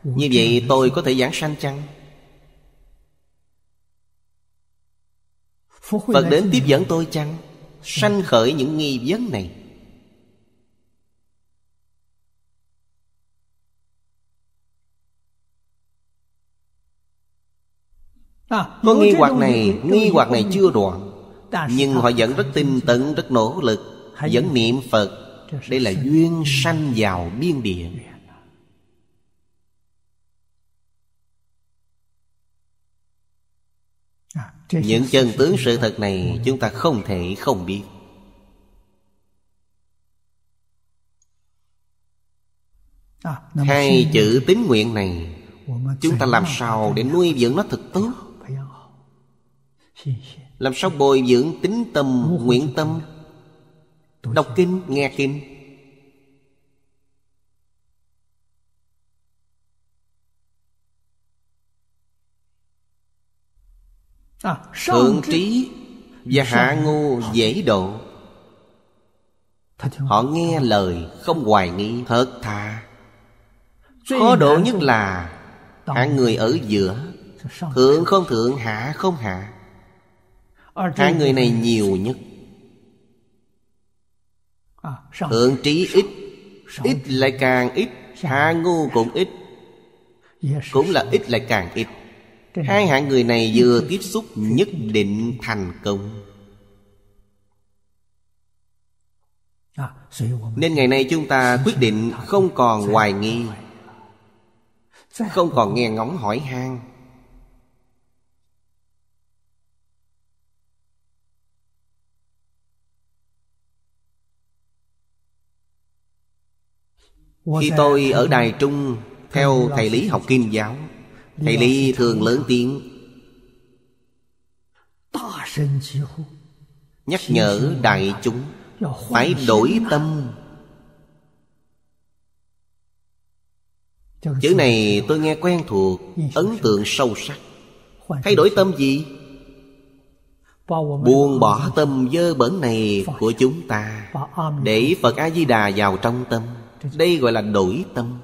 Như vậy tôi có thể giảng sanh chăng? Phật đến tiếp dẫn tôi chăng Sanh khởi những nghi vấn này à, Có nghi hoặc này Nghi hoặc này chưa đoạn Nhưng họ vẫn rất tin tận Rất nỗ lực Vẫn niệm Phật Đây là duyên sanh vào biên địa dạ. những chân tướng sự thật này chúng ta không thể không biết à, hai chữ tín nguyện này chúng ta làm sao để nuôi dưỡng nó thực tốt làm sao bồi dưỡng tính tâm nguyện tâm đọc kinh nghe kinh À, thượng trí và hạ ngu dễ độ Họ nghe lời không hoài nghi thật thà Khó độ nhất là Hạ người ở giữa Thượng không thượng hạ không hạ Hạ người này nhiều nhất à, Thượng trí ít Ít lại càng ít Hạ ngu cũng ít Cũng là ít lại càng ít hai hạng người này vừa tiếp xúc nhất định thành công à, nên ngày nay chúng ta quyết định không còn hoài nghi không còn nghe ngóng hỏi han khi tôi ở đài trung theo thầy lý học kim giáo Thầy Lý thường lớn tiếng Nhắc nhở đại chúng Phải đổi tâm Chữ này tôi nghe quen thuộc Ấn tượng sâu sắc Thay đổi tâm gì? Buông bỏ tâm dơ bẩn này của chúng ta Để Phật A-di-đà vào trong tâm Đây gọi là đổi tâm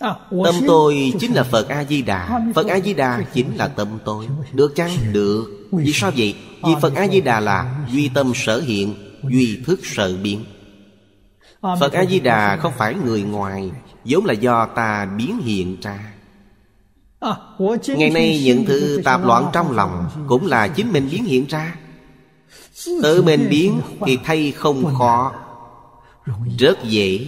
À, tâm tôi chính là Phật A-di-đà Phật A-di-đà chính là tâm tôi Được chăng? Được Vì sao vậy? Vì Phật A-di-đà là Duy tâm sở hiện Duy thức sở biến à, Phật A-di-đà không phải người ngoài vốn là do ta biến hiện ra à, Ngày nay những thứ tạp loạn trong lòng Cũng là chính mình biến hiện ra Tự mình biến thì thay không khó Rất dễ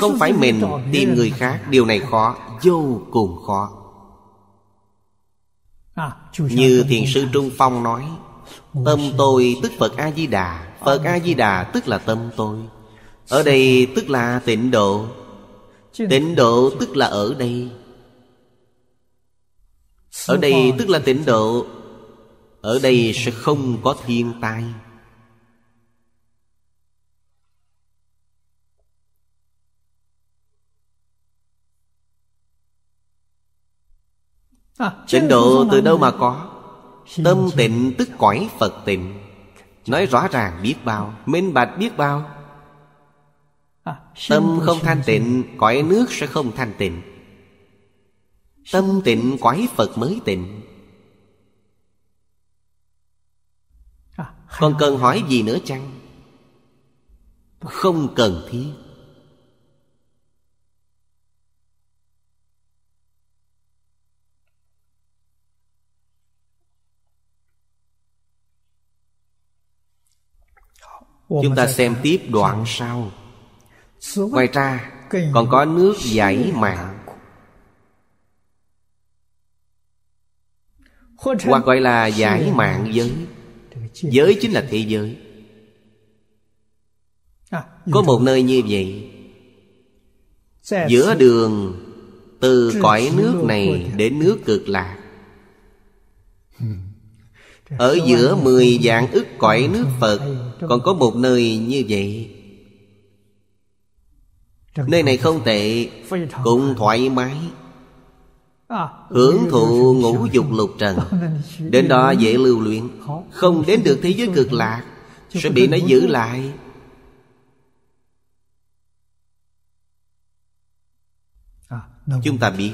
không phải mình tìm người khác Điều này khó Vô cùng khó à, Như Thiền sư Trung Phong nói Tâm tôi tức Phật A-di-đà Phật A-di-đà tức là tâm tôi Ở đây tức là tịnh độ Tịnh độ tức là ở đây Ở đây tức là tịnh độ Ở đây sẽ không có thiên tai À, tịnh độ từ đâu mà có Tâm tịnh tức cõi Phật tịnh Nói rõ ràng biết bao Minh bạch biết bao à, Tâm không thanh tịnh Cõi nước sẽ không thanh tịnh Tâm tịnh cõi Phật mới tịnh à, Còn cần hỏi gì nữa chăng? Không cần thiết Chúng ta xem tiếp đoạn sau Ngoài ra còn có nước giải mạng Hoặc gọi là giải mạng giới Giới chính là thế giới à, Có một nơi như vậy Giữa đường Từ cõi nước này đến nước cực lạc Ở giữa mười vạn ức cõi nước Phật còn có một nơi như vậy Nơi này không tệ Cũng thoải mái à, Hưởng thụ ngũ dục lục trần Đến đó dễ lưu luyện Không đến được thế giới cực lạc Sẽ bị nó giữ lại à, Chúng ta biết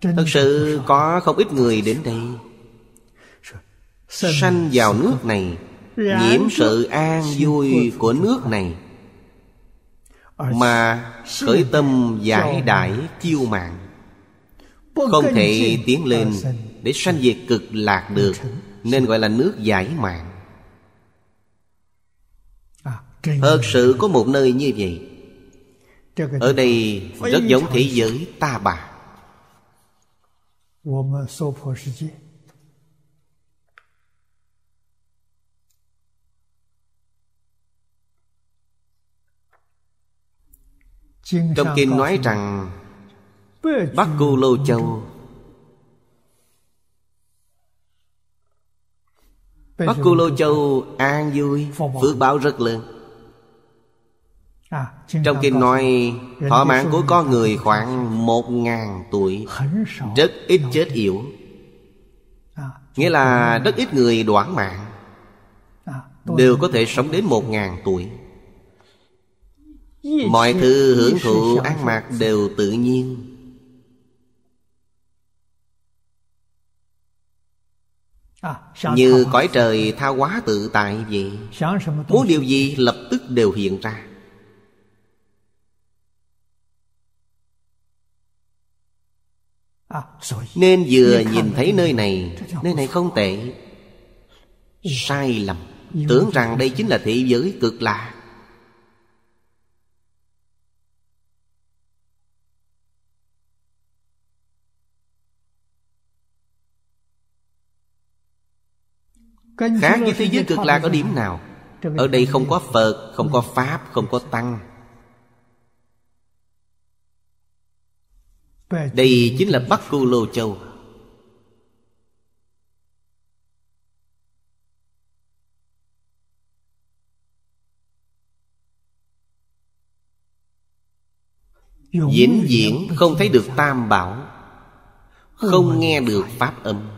Thật sự có không ít người đến đây Sanh vào nước này Dạ. nhiễm sự an vui của nước này mà khởi tâm giải đại chiêu mạng không thể tiến lên để sanh diệt cực lạc được nên gọi là nước giải mạng à, thật sự có một nơi như vậy ở đây rất giống thế giới ta bà Trong kinh nói rằng Bắc Cư Lô Châu Bắc Cư Lô Châu an vui Phước báo rất lớn à, trong kinh nói Thọ mạng của con người khoảng Một ngàn tuổi Rất ít chết yếu à, Nghĩa là rất ít người đoạn mạng à, Đều có thể sống đến một ngàn tuổi Mọi thứ hưởng thụ ăn mặc đều tự nhiên à, Như cõi trời tha quá tự tại vậy Muốn điều gì lập tức đều hiện ra à, Nên vừa nhìn thấy nơi này Nơi này không tệ Sai lầm Tưởng rằng đây chính là thế giới cực lạc. Khác với thế giới cực lạc ở điểm nào Ở đây không có Phật, không có Pháp, không có Tăng Đây chính là Bắc Cù Lô Châu diễn diễn không thấy được tam bảo Không nghe được pháp âm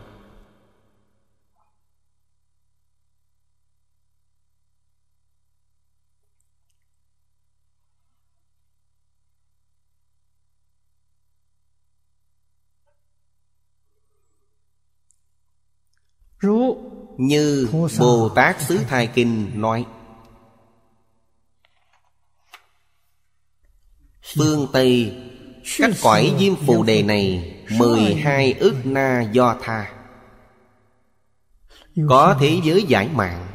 như bồ tát xứ thai kinh nói phương tây cách cõi diêm phù đề này mười hai ức na do tha có thế giới giải mạng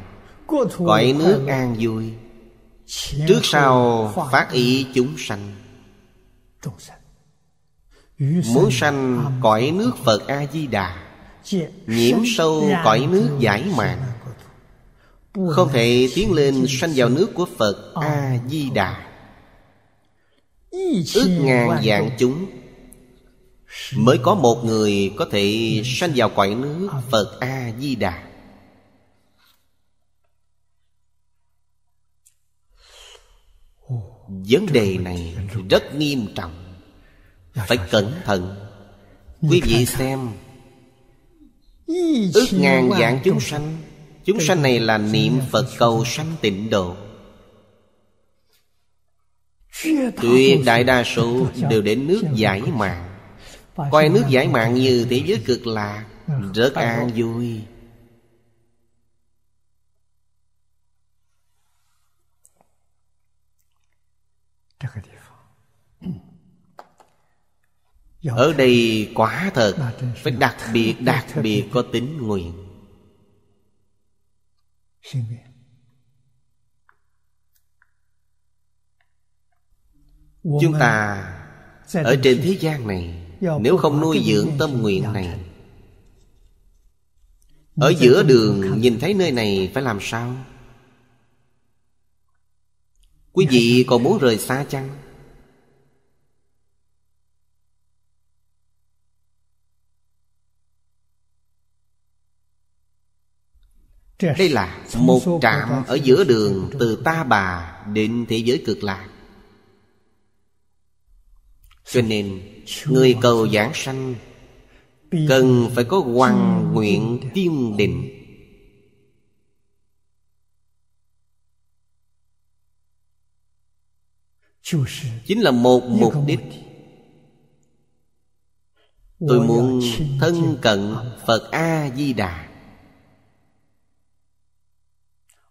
cõi nước an vui trước sau phát ý chúng sanh muốn sanh cõi nước phật a di đà nhiễm sâu cõi nước giải mạng không thể tiến lên sanh vào nước của phật a di đà ước ngàn dạng chúng mới có một người có thể sanh vào cõi nước phật a di đà vấn đề này rất nghiêm trọng phải cẩn thận quý vị xem Ước ngàn dạng chúng sanh Chúng sanh này là niệm Phật cầu sanh tịnh độ Tuyệt đại đa số đều đến nước giải mạng Coi nước giải mạng như thế giới cực lạc ừ, Rất an vui ở đây quá thật phải đặc biệt đặc biệt có tính nguyện chúng ta ở trên thế gian này nếu không nuôi dưỡng tâm nguyện này ở giữa đường nhìn thấy nơi này phải làm sao quý vị còn muốn rời xa chăng Đây là một trạm ở giữa đường từ Ta Bà đến thế giới cực lạc Cho nên người cầu giảng sanh Cần phải có hoàn nguyện kiên định Chính là một mục đích Tôi muốn thân cận Phật A-di-đà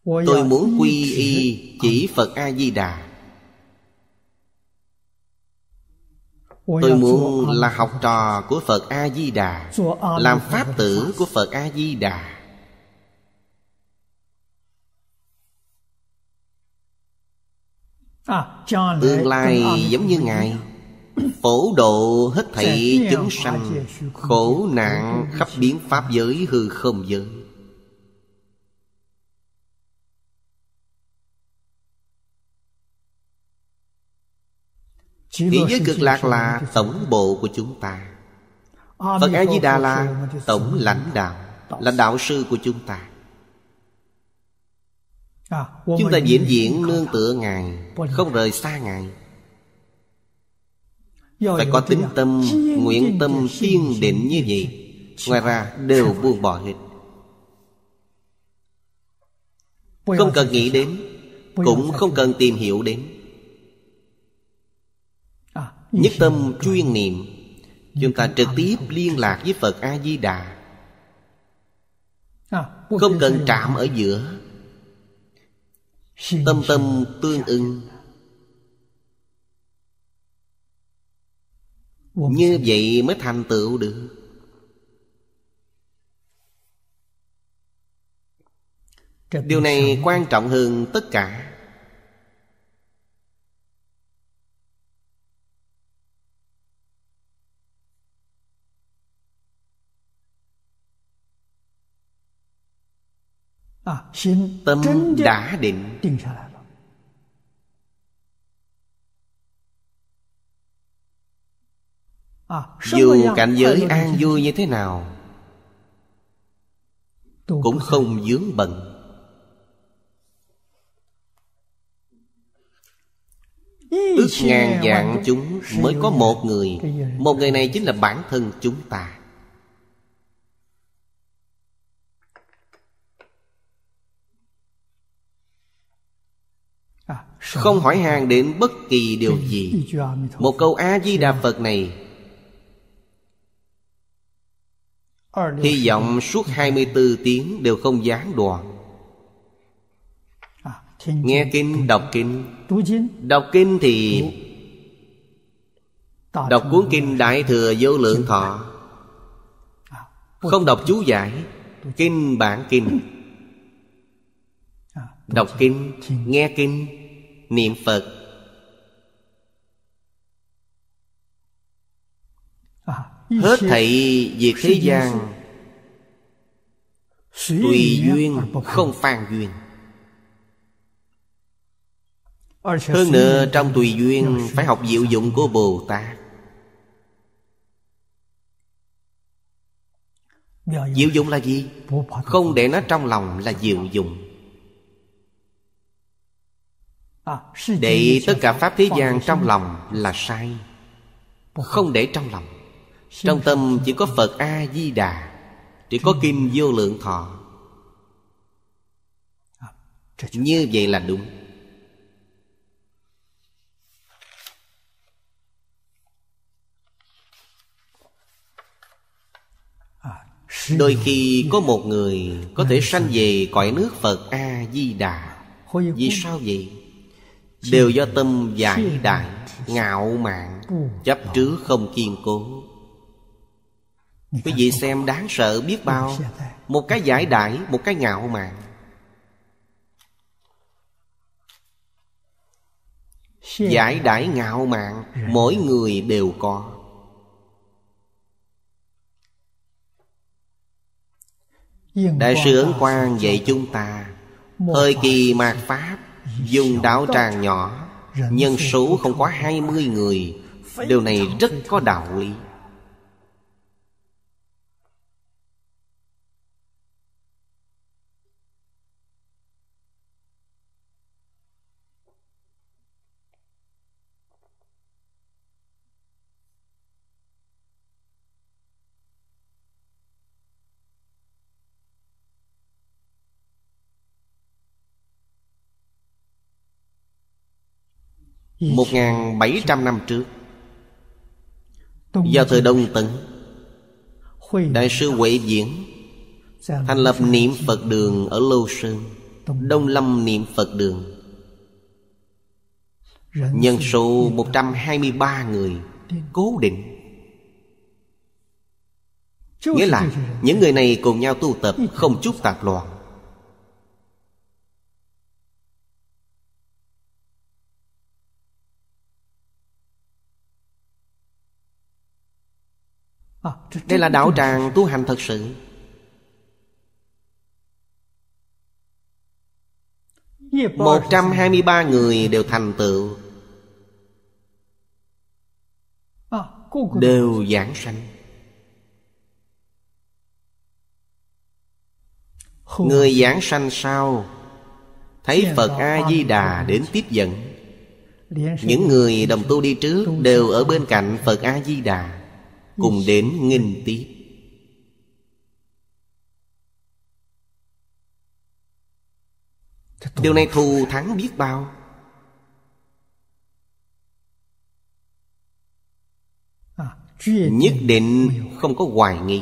Tôi muốn quy y chỉ Phật A-di-đà Tôi muốn là học trò của Phật A-di-đà Làm pháp tử của Phật A-di-đà à, Tương lai giống như Ngài Phổ độ hết thảy chúng sanh Khổ nạn khắp biến pháp giới hư không giới Thế giới cực lạc là tổng bộ của chúng ta Phật A Di Đà là tổng lãnh đạo Lãnh đạo sư của chúng ta à, Chúng ta diễn diễn nương tựa Ngài Không rời xa Ngài Phải có tính à, tâm, nguyện tâm tiên định như vậy Ngoài ra đều buông bỏ hết Không cần nghĩ đến Cũng không cần tìm hiểu đến Nhất tâm chuyên niệm Chúng ta trực tiếp liên lạc với Phật A-di-đà à, Không cần chạm ở giữa Tâm tâm tương ưng Như vậy mới thành tựu được Điều này quan trọng hơn tất cả tâm đã định dù cảnh giới an vui như thế nào cũng không vướng bận ước ngàn dạng chúng mới có một người một người này chính là bản thân chúng ta Không hỏi hàng đến bất kỳ điều gì Một câu A-di-đà Phật này Hy vọng suốt 24 tiếng đều không gián đoạn Nghe kinh, đọc kinh Đọc kinh thì Đọc cuốn kinh Đại Thừa Vô Lượng Thọ Không đọc chú giải Kinh bản kinh Đọc kinh, nghe kinh niệm phật à, hết thảy việc thế gian tùy duyên không phàn duyên hơn nữa trong tùy duyên phải học diệu dụng của bồ tát diệu dụng là gì không để nó trong lòng là diệu dụng À, để tất cả pháp thế gian trong lòng là sai không để trong lòng trong tâm chỉ có phật a di đà chỉ có kim vô lượng thọ à, như vậy là đúng à, Đôi khi có một người Có thể sanh về cõi nước Phật A-di-đà Vì sao vậy? Đều do tâm giải đại Ngạo mạn Chấp trước không kiên cố Quý vị xem đáng sợ biết bao Một cái giải đại Một cái ngạo mạn Giải đại ngạo mạn Mỗi người đều có Đại sư Ấn Quang dạy chúng ta Thời kỳ mạt Pháp Dùng đạo tràng nhỏ Nhân số không quá 20 người Điều này rất có đạo lý một bảy trăm năm trước Vào thời Đông Tấn Đại sư Huệ Diễn Thành lập niệm Phật đường ở Lô Sơn Đông Lâm niệm Phật đường Nhân số 123 người Cố định Nghĩa là những người này cùng nhau tu tập Không chút tạp loạn À, Đây là đạo tràng tu hành thật sự một trăm hai mươi ba người đều thành tựu à, Đều giảng sanh Người giảng sanh sau Thấy Phật A-di-đà đến tiếp dẫn Những người đồng tu đi trước Đều ở bên cạnh Phật A-di-đà cùng ừ. đến nghinh tiếp điều này thù thắng biết bao à, nhất định không có hoài nghi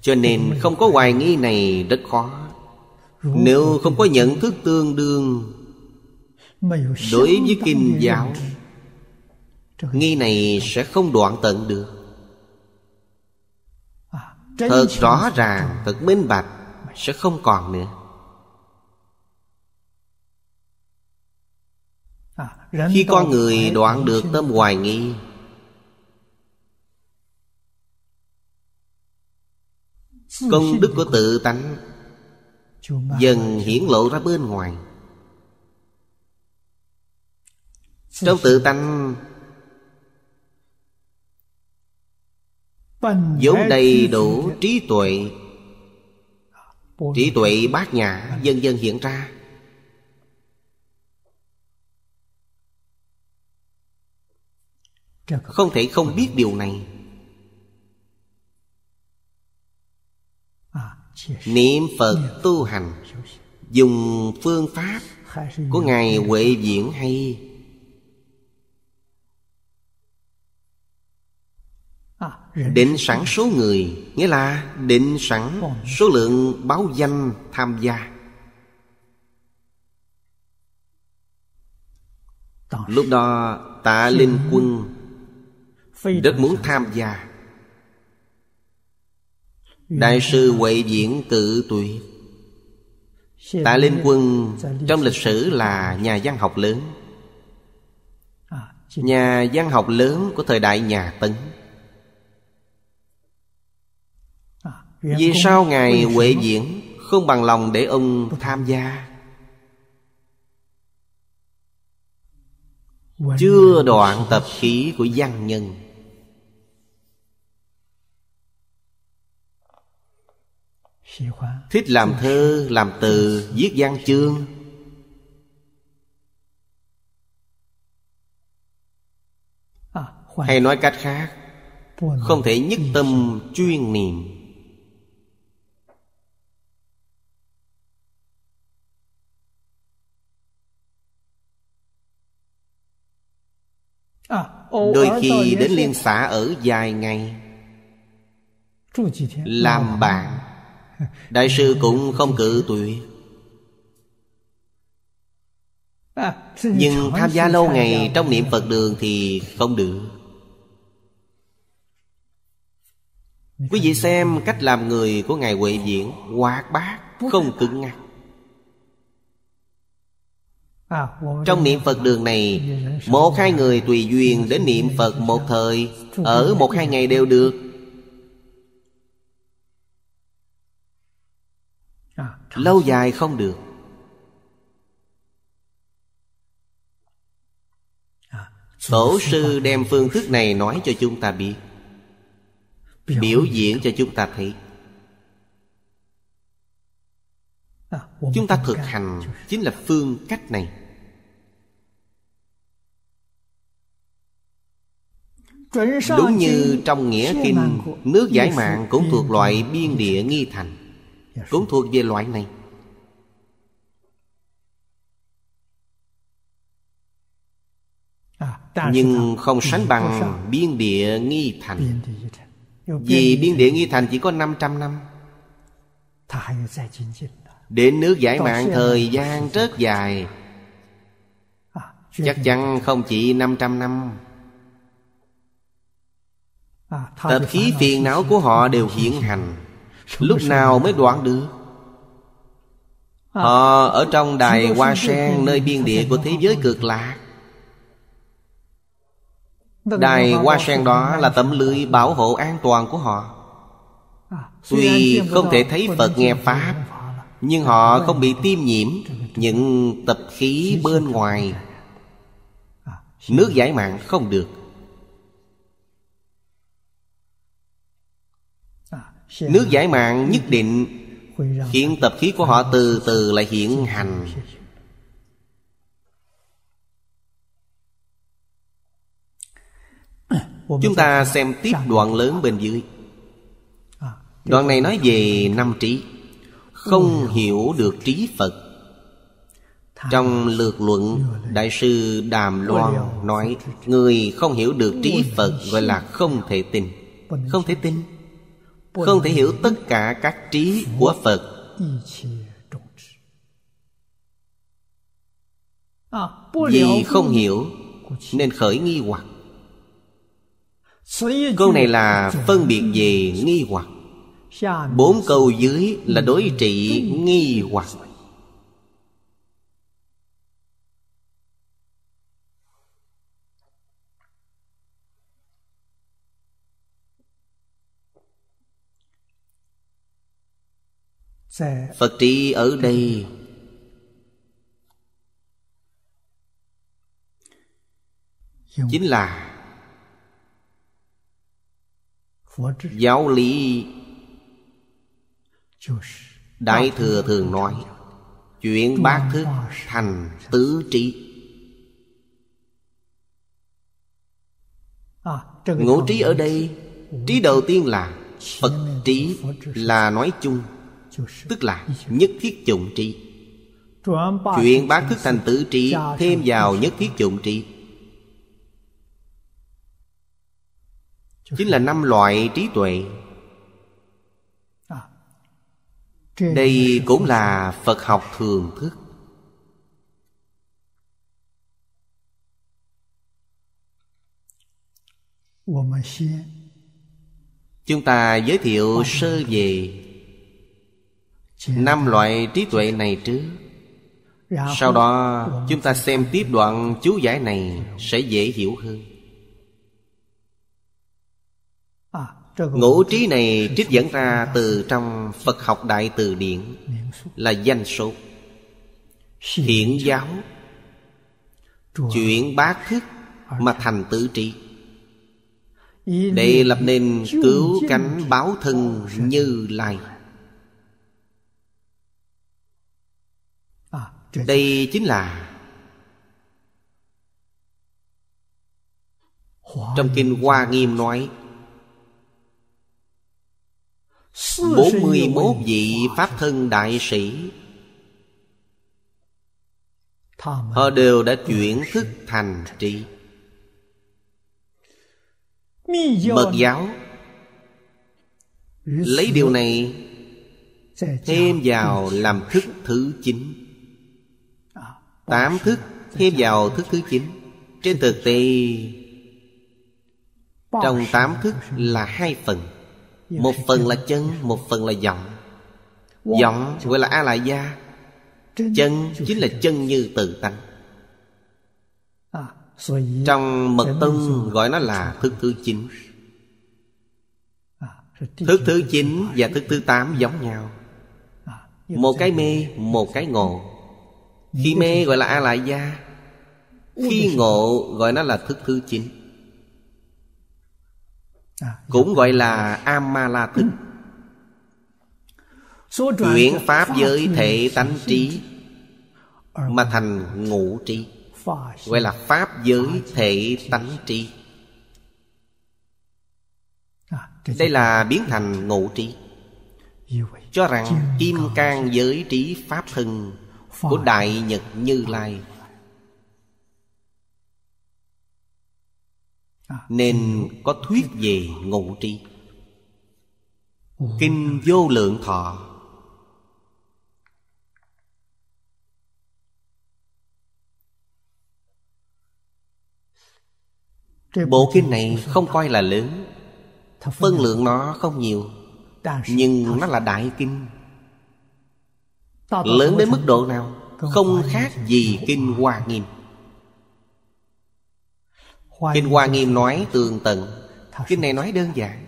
cho nên không có hoài nghi này rất khó nếu không có nhận thức tương đương đối với kinh giáo nghi này sẽ không đoạn tận được à, thật rõ ràng thật minh bạch sẽ không còn nữa à, khi con người đoạn được tâm hoài nghi công đức của tự tánh dần hiển lộ ra bên ngoài trong tự tánh Dấu đầy đủ trí tuệ Trí tuệ bát nhã dần dần hiện ra Không thể không biết điều này à, Niệm Phật tu hành Dùng phương pháp Của Ngài Huệ Diễn hay Định sẵn số người Nghĩa là định sẵn số lượng báo danh tham gia Lúc đó tạ linh quân Rất muốn tham gia Đại sư Huệ Diễn tự tuyệt Tạ Linh Quân trong lịch sử là nhà văn học lớn Nhà văn học lớn của thời đại nhà Tấn Vì sao Ngài Huệ Diễn Không bằng lòng để ông tham gia Chưa đoạn tập khí của văn nhân Thích làm thơ, làm từ, viết văn chương à, Hay nói cách khác Không thể nhất tâm chuyên niệm Đôi khi đến liên xã ở dài ngày Làm bạn Đại sư cũng không cự tuyệt Nhưng tham gia lâu ngày trong niệm Phật đường thì không được Quý vị xem cách làm người của Ngài Huệ Diễn Hoạt bát, không cứng ngắc trong niệm Phật đường này Một hai người tùy duyên đến niệm Phật một thời Ở một hai ngày đều được Lâu dài không được Tổ sư đem phương thức này nói cho chúng ta biết Biểu diễn cho chúng ta thấy chúng ta thực hành chính là phương cách này đúng như trong nghĩa kinh nước giải mạng cũng thuộc loại biên địa nghi thành cũng thuộc về loại này à, nhưng không sánh bằng biên địa nghi thành vì biên địa nghi thành chỉ có 500 năm Đến nước giải mạng thời gian rất dài à, Chắc chắn không chỉ 500 năm à, Tập khí phiền não của họ đều hiện hành Lúc nào mới đoạn được à, Họ ở trong đài Hoa Sen Nơi biên địa của thế giới cực lạc Đài Hoa Sen đó là tấm lưới bảo hộ an toàn của họ Tuy không thể thấy Phật nghe Pháp nhưng họ dạ, không bị dạ. tiêm nhiễm những tập khí dạ, bên ngoài nước giải mạng không được nước giải mạng nhất định khiến tập khí của họ từ từ lại hiện hành chúng ta xem tiếp đoạn lớn bên dưới đoạn này nói về năm trí không hiểu được trí phật trong lược luận đại sư đàm loan nói người không hiểu được trí phật gọi là không thể tin không thể tin không thể hiểu tất cả các trí của phật à, vì không hiểu nên khởi nghi hoặc câu này là phân biệt về nghi hoặc Bốn câu dưới là đối trị nghi hoặc Phật trí ở đây Chính là Giáo lý Đại Thừa thường nói chuyển bát thức thành tứ trí Ngũ trí ở đây Trí đầu tiên là Phật trí là nói chung Tức là nhất thiết dụng trí chuyển bát thức thành tứ trí Thêm vào nhất thiết dụng trí Chính là năm loại trí tuệ đây cũng là phật học thường thức chúng ta giới thiệu sơ về năm loại trí tuệ này trước dạ, sau đó chúng ta xem tiếp đoạn chú giải này sẽ dễ hiểu hơn à, ngũ trí này trích dẫn ra từ trong phật học đại từ điển là danh số hiển giáo chuyển bác thức mà thành tứ trí để lập nên cứu cánh báo thân như lai à, đây chính là trong kinh hoa nghiêm nói 41 vị Pháp thân đại sĩ Họ đều đã chuyển thức thành trí Mật giáo Lấy điều này Thêm vào làm thức thứ chín à, Tám thức Thêm vào thức thứ chín Trên thực tế Trong tám thức là hai phần Dạ. Một phần là chân Một phần là giọng Giọng gọi là a la gia Chân chính là chân như tự tánh à, Trong mật tông gọi nó là thức thứ chín à, Thức thứ chín và thức thứ tám giống nhau à, Một cái mê, một cái ngộ Khi mê gọi là a la gia Khi ngộ gọi nó là thức thứ chín À, dạ. Cũng gọi là Amala thức Chuyển Pháp giới thể tánh trí Mà thành ngũ trí Gọi là Pháp giới thể tánh trí à, Đây là biến thành ngũ trí Cho rằng Kim Cang giới trí Pháp thân Của Đại Nhật Như Lai À, nên có thuyết về ngụ tri Kinh vô lượng thọ Bộ kinh này không coi là lớn Phân lượng nó không nhiều Nhưng nó là đại kinh Lớn đến mức độ nào Không khác gì kinh Hoa Nghiêm Kinh Hoa Nghiêm nói tường tận Kinh này nói đơn giản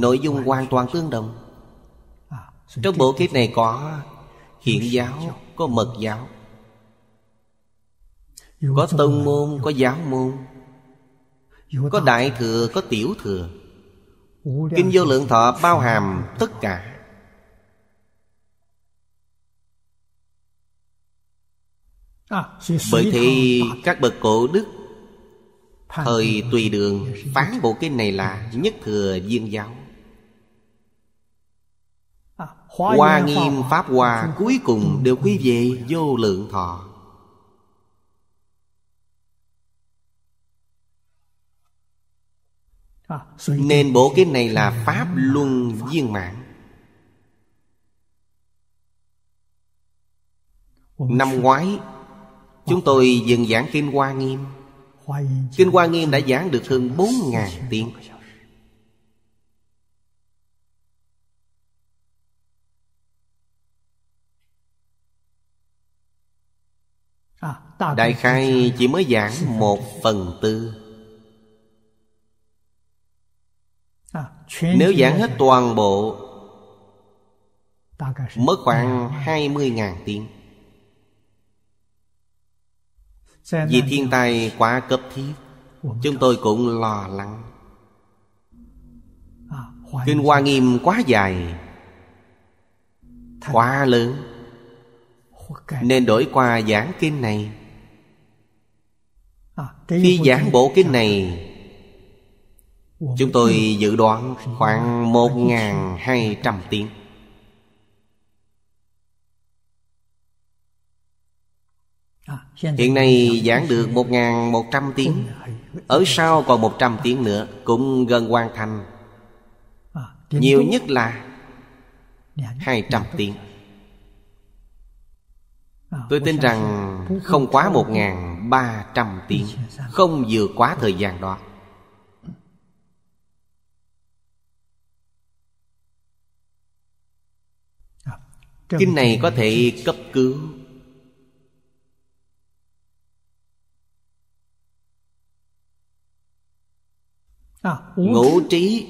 Nội dung hoàn toàn tương đồng à, Trong bộ kinh này có Hiện giáo, có mật giáo Có tông môn, có giáo môn Có đại thừa, có tiểu thừa Kinh vô lượng thọ bao hàm tất cả à, Bởi thì các bậc cổ đức Thời tùy đường phán bộ kinh này là nhất thừa viên giáo Hoa nghiêm Pháp Hoa cuối cùng đều quy về vô lượng thọ Nên bộ kinh này là Pháp Luân Viên Mạng Năm ngoái Chúng tôi dừng giảng kinh Hoa Nghiêm Kinh Hoa Nghiêm đã giảng được hơn 4.000 tiếng Đại khai chỉ mới giảng một phần tư Nếu giảng hết toàn bộ Mất khoảng 20.000 tiếng vì thiên tai quá cấp thiết Chúng tôi cũng lo lắng à, Kinh Hoa Nghiêm quá dài Quá lớn Nên đổi qua giảng kinh này à, Khi giảng bộ kinh này Chúng tôi dự đoán khoảng 1.200 tiếng Hiện nay giảng được 1.100 tiếng Ở sau còn 100 tiếng nữa Cũng gần hoàn thành Nhiều nhất là 200 tiếng Tôi tin rằng không quá 1.300 tiếng Không vừa quá thời gian đó Kinh này có thể cấp cứu À, ngũ trí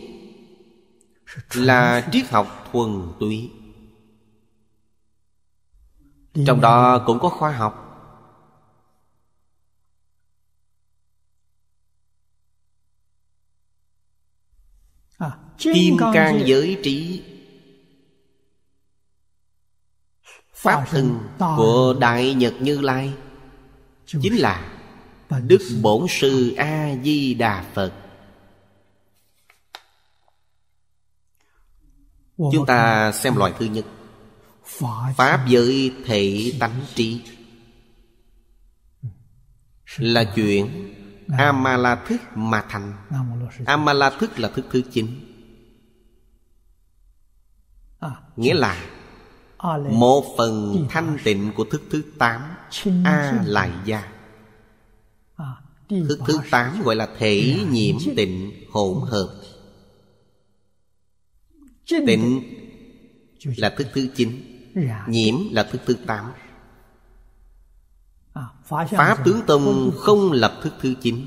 là triết học thuần túy trong đó cũng có khoa học à, kim can giới trí pháp thân của đại nhật như lai chính là đức bổn sư a di đà phật Chúng ta xem loại thứ nhất Pháp giới thể tánh trí Là chuyện Amala thức mà thành Amala thức là thức thứ chín à. Nghĩa là Một phần thanh tịnh của thức thứ tám A lại gia Thức thứ tám gọi là thể dạ, nhiễm tịnh hỗn hợp Tịnh là thức thứ chín Nhiễm là thức thứ tám à, Pháp tướng tông không lập thức thứ chín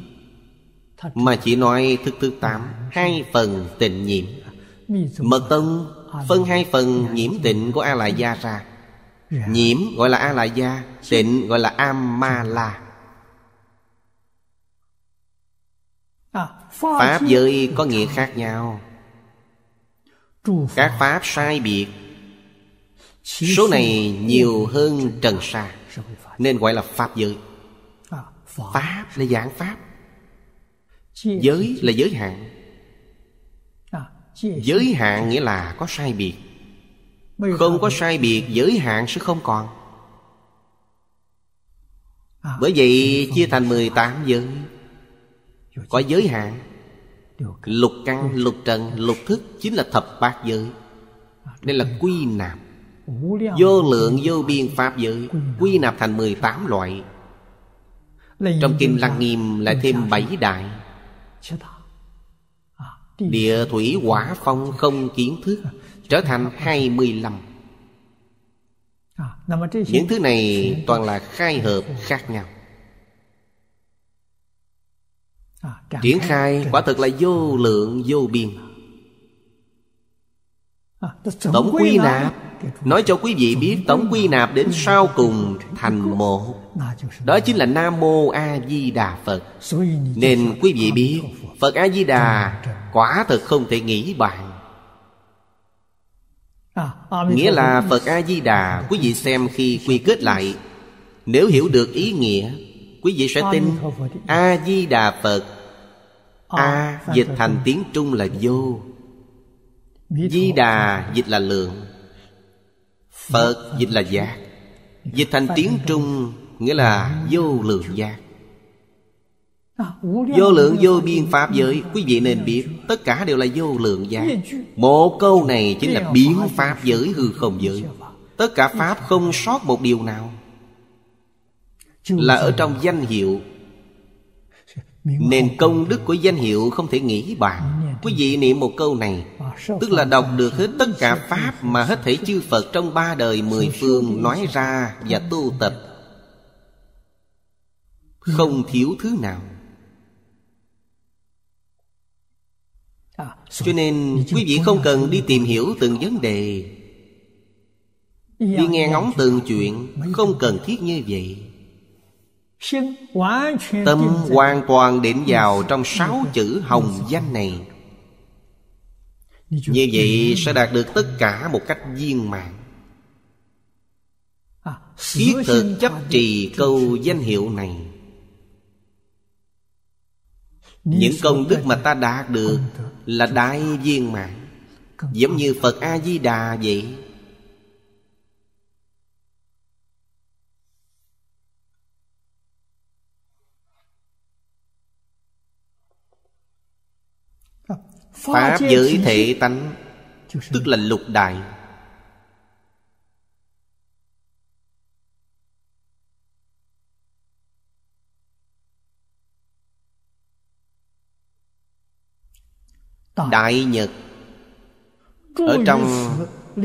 Mà chỉ nói thức thứ tám à, Hai phần tịnh nhiễm Mật tông à, phân hai phần nhiễm tịnh của a la gia ra dạ. nhiễm gọi là a la gia tịnh gọi là a ma la pháp giới có nghĩa khác nhau các pháp sai biệt số này nhiều hơn trần sa nên gọi là pháp giới pháp là dạng pháp giới là giới hạn giới hạn nghĩa là có sai biệt không có sai biệt giới hạn sẽ không còn bởi vậy chia thành 18 giới Có giới hạn Lục căn, lục trần, lục thức Chính là thập bát giới à, Đây là quy nạp à? Vô lượng vô biên pháp giới Quy nạp thành 18 loại Trong kinh Lăng Nghiêm lại thêm 7 đại à, Địa thủy quả phong không kiến thức Trở thành 25 Những thứ này toàn là khai hợp khác nhau À, triển khai quả thực là vô lượng vô biên tổng quy nạp nói cho quý vị biết tổng quy nạp đến sau cùng thành một đó chính là nam mô a di đà phật nên quý vị biết phật a di đà quả thực không thể nghĩ bài à, à, nghĩa là phật a di đà quý vị xem khi quy kết lại nếu hiểu được ý nghĩa quý vị sẽ tin a di đà phật a ờ, dịch thành tiếng trung là vô di đà dịch là lượng phật dịch là giác dịch thành tiếng trung nghĩa là vô lượng giác à, Vô lượng vô biên pháp giới Quý vị nên biết Tất cả đều là vô lượng giác Một câu này chính là biến pháp giới hư không giới Tất cả pháp không sót một điều nào Là ở trong danh hiệu Nền công đức của danh hiệu không thể nghĩ bàn Quý vị niệm một câu này Tức là đọc được hết tất cả Pháp Mà hết thể chư Phật trong ba đời mười phương Nói ra và tu tập Không thiếu thứ nào à, Cho nên quý vị không cần đi tìm hiểu từng vấn đề Đi nghe ngóng từng chuyện Không cần thiết như vậy Tâm hoàn toàn đến vào trong sáu chữ hồng danh này Như vậy sẽ đạt được tất cả một cách viên mãn Thiết thực chấp trì câu danh hiệu này Những công đức mà ta đạt được Là đại viên mãn Giống như Phật A-di-đà vậy Pháp giới thể tánh Tức là lục đại Đại Nhật Ở trong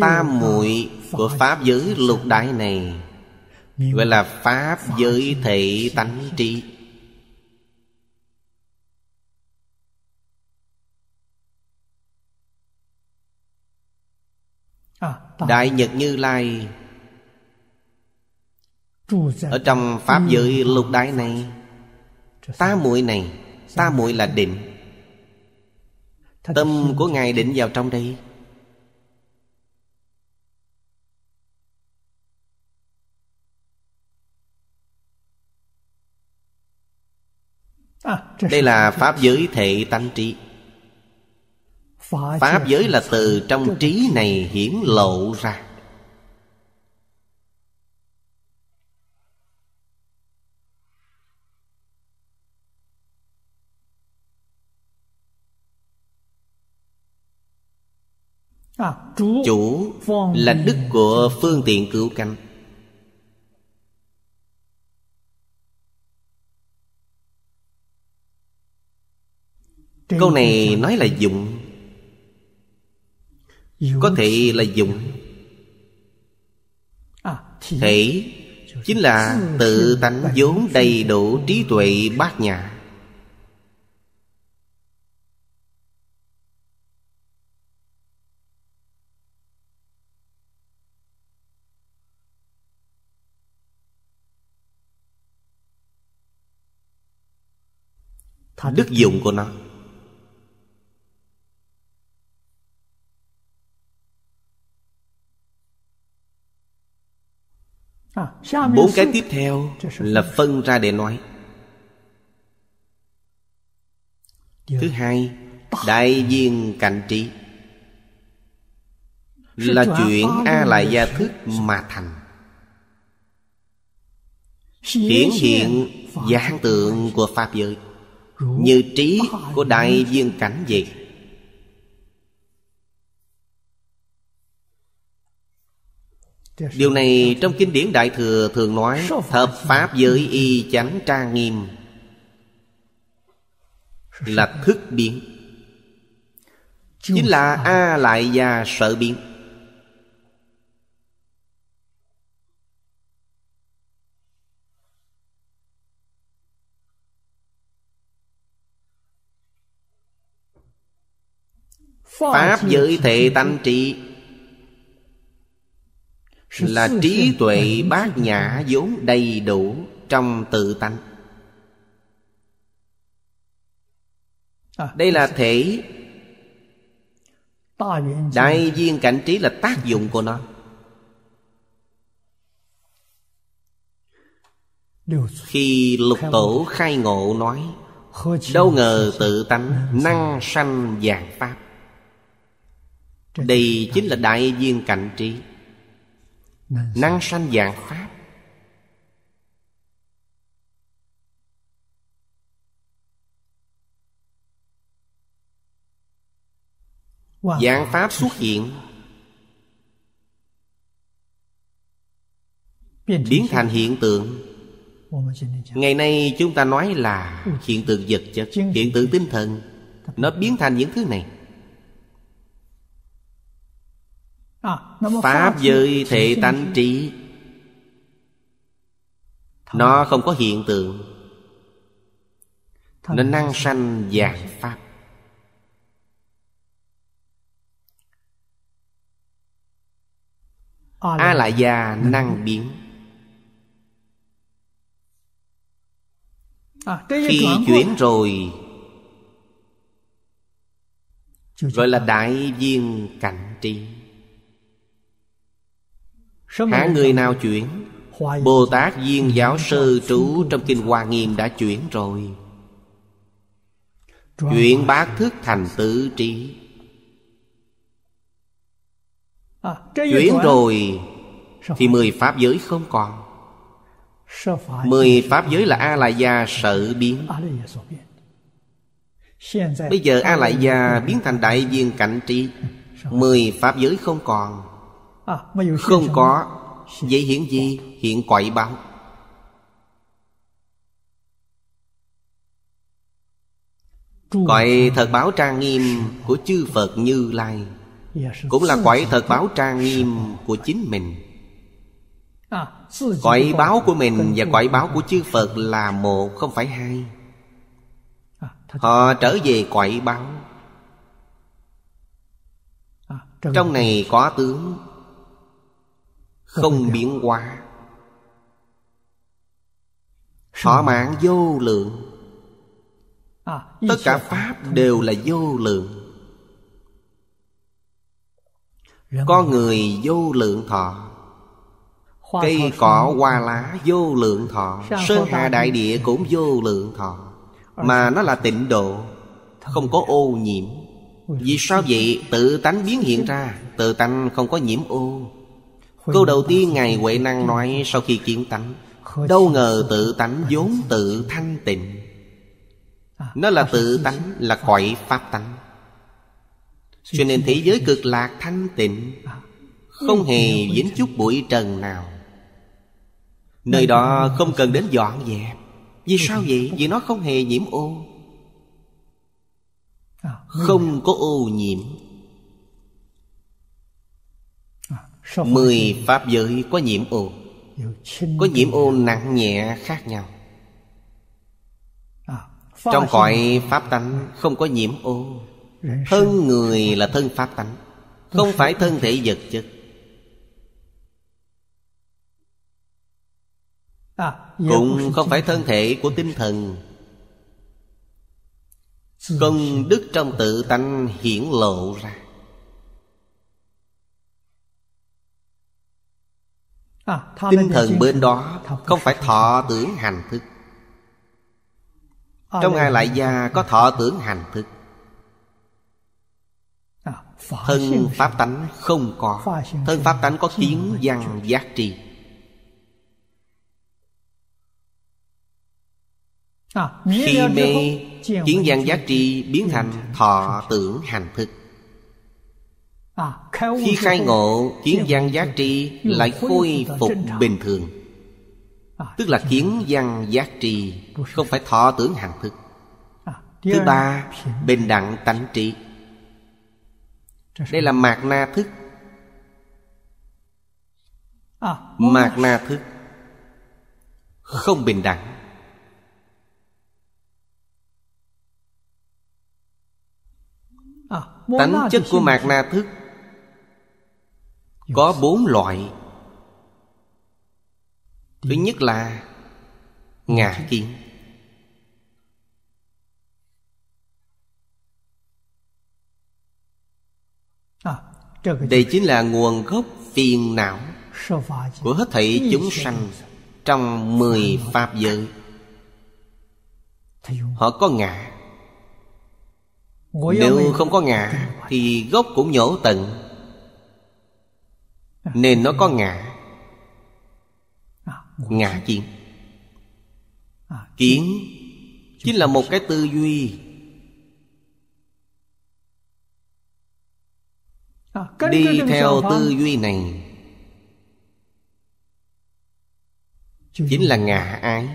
tam muội của Pháp giới lục đại này Gọi là Pháp giới thể tánh trí Đại Nhật Như Lai Ở trong Pháp giới lục đái này Ta muội này Ta muội là định Tâm của Ngài định vào trong đây à, Đây là Pháp giới thể tánh trí Pháp giới là từ trong trí này hiển lộ ra Chủ là đức của phương tiện cứu cánh Câu này nói là dụng có thể là dụng à, thể chính là tự tánh vốn đầy đủ trí tuệ bát nhã đức dụng của nó bốn cái tiếp theo là phân ra để nói thứ hai đại viên cảnh trí là chuyện a lại gia thức mà thành hiển hiện dạng tượng của pháp giới như trí của đại viên cảnh vậy Điều này trong kinh điển Đại Thừa thường nói Hợp Pháp giới y chánh tra nghiêm Là thức biến Chính là A lại và sợ biến Pháp giới thể tánh trị là trí tuệ bát nhã vốn đầy đủ trong tự tánh à, đây là thể đại viên cảnh trí là tác dụng của nó khi lục tổ khai ngộ nói đâu ngờ tự tánh năng sanh vàng pháp đây chính là đại viên cảnh trí Dạ, dạ. năng sanh dạng pháp dạng pháp xuất hiện biến thành hiện tượng ngày nay chúng ta nói là hiện tượng vật chất hiện tượng tinh thần nó biến thành những thứ này Ờ, pháp giới thể tánh trí nó không có hiện tượng nó năng sanh dạng pháp ờ, a la già năng biến ờ, khi chuyển rồi gọi là đại viên cảnh trí Hả người nào chuyển Bồ Tát Duyên Giáo Sư Trú trong Kinh Hoa Nghiêm đã chuyển rồi Chuyển bát thức thành tự trí à, Chuyển rồi Thì mười Pháp giới không còn Mười Pháp giới là A-la-gia sợ biến Bây giờ A-lại-gia biến thành đại viên cảnh trí Mười Pháp giới không còn À, không có Vậy hiện gì? Hiện quậy báo Quậy thật báo trang nghiêm của chư Phật Như Lai dạ Cũng là quậy thật báo trang nghiêm của chính mình à, Quậy báo của mình và quậy báo của chư Phật là một không phải hai à, Họ trở về quậy báo Trong này có tướng không biến hóa thỏa ừ. mãn vô lượng à, tất cả pháp đều là vô lượng có người vô lượng thọ cây cỏ hoa lá vô lượng thọ sơn hà đại địa cũng vô lượng thọ ờ. mà nó là tịnh độ không có ô nhiễm vì sao vậy tự tánh biến hiện ra tự tánh không có nhiễm ô Câu đầu tiên Ngài Huệ Năng nói sau khi kiến tánh Đâu ngờ tự tánh vốn tự thanh tịnh Nó là tự tánh là cõi pháp tánh Cho nên thế giới cực lạc thanh tịnh Không hề dính chút bụi trần nào Nơi đó không cần đến dọn dẹp Vì sao vậy? Vì nó không hề nhiễm ô Không có ô nhiễm Mười pháp giới có nhiễm ô Có nhiễm ô à? nặng nhẹ khác nhau à, Trong cõi pháp tánh không có nhiễm ô Thân người là thân pháp tánh Không phải thân thể vật chất à, Cũng không phải thân thể của tinh thần Công đức trong tự tánh hiển lộ ra À, Tinh thần bên đó không phải thọ tưởng hành thức Trong Ngài Lại Gia có à, thọ tưởng hành thức Thân Pháp tánh không có Thân Pháp tánh có kiến văn giác trì Khi mê kiến văn giác trì biến thành thọ tưởng hành thức À, Khi khai ngộ kiến à, văn giá trị Lại khôi phục bình thường Tức là kiến văn giá trị Không phải thọ tưởng hằng thức à, Thứ ba Bình đẳng tánh trị Đây là mạc na thức Mạc na thức Không bình đẳng Tánh chất của mạc na thức có bốn loại thứ nhất là ngã kiến à, đây chính là nguồn gốc phiền não của hết thảy chúng sanh trong mười pháp giới họ có ngã nếu không có ngã thì gốc cũng nhổ tận nên nó có ngã ngã kiến kiến chính là một cái tư duy đi theo tư duy này chính là ngã ái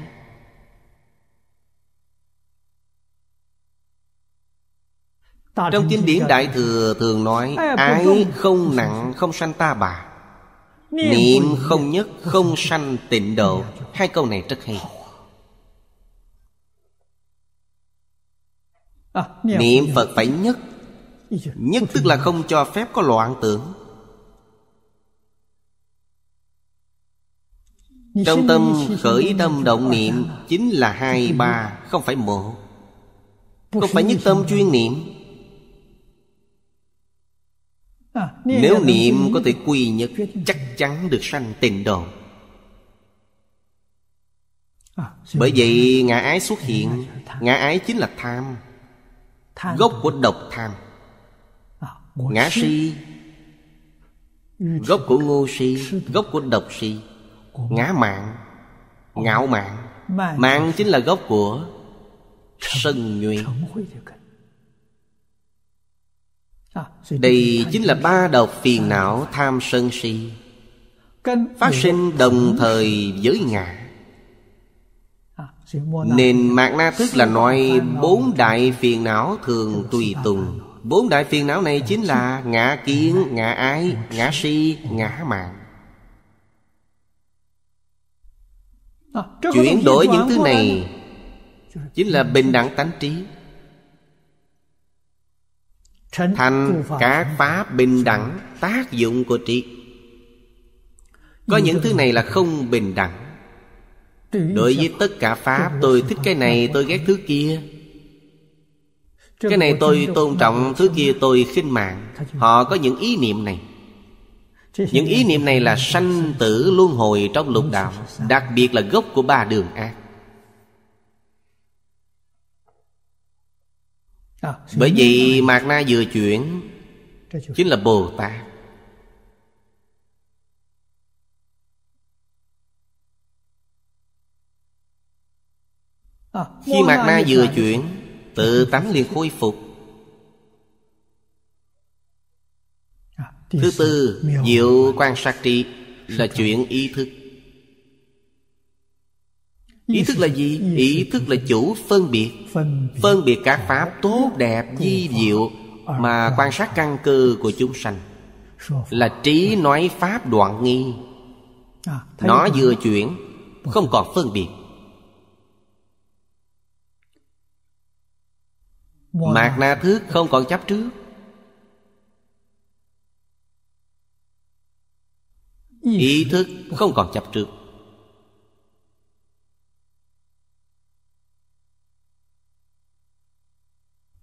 trong kinh điển đại thừa thường nói ái không nặng không sanh ta bà Niệm không nhất không sanh tịnh độ Hai câu này rất hay à, Niệm Phật phải nhất Nhất tức là không cho phép có loạn tưởng Trong tâm khởi tâm động niệm Chính là hai ba Không phải một Không phải nhất tâm chuyên niệm à, Nếu niệm có thể quy nhất Chắc chắn được sanh tịnh độ à, bởi vậy ngã ái xuất hiện ngã ái chính là tham gốc của độc tham à, ngã si gốc của ngu si gốc của độc si ngã mạng ngạo mạng mạng chính là gốc của sân nhuyễn à, đây chính là ba độc phiền não tham sân si phát sinh đồng thời với ngã nên mạt na thức là nói bốn đại phiền não thường tùy tùng bốn đại phiền não này chính là ngã kiến ngã ái ngã si ngã mạng à, chuyển đổi những thứ này chính là bình đẳng tánh trí thành các pháp bình đẳng tác dụng của trí có những thứ này là không bình đẳng đối với tất cả pháp tôi thích cái này tôi ghét thứ kia cái này tôi tôn trọng thứ kia tôi khinh mạng họ có những ý niệm này những ý niệm này là sanh tử luân hồi trong lục đạo đặc biệt là gốc của ba đường ác bởi vì mạt na vừa chuyển chính là bồ tát Ờ, Khi mạc na vừa chuyển Tự tánh liền khôi phục à, Thứ tư Diệu quan sát trị Là chuyện ý thức Ý thức là gì? Ý thức là chủ phân biệt Phân biệt các pháp tốt đẹp di diệu à, Mà à. quan sát căn cơ của chúng sanh Là trí dạ. nói pháp đoạn nghi Nó vừa chuyển Không còn phân biệt Mạc na thước không còn chấp trước Ý thức không còn chấp trước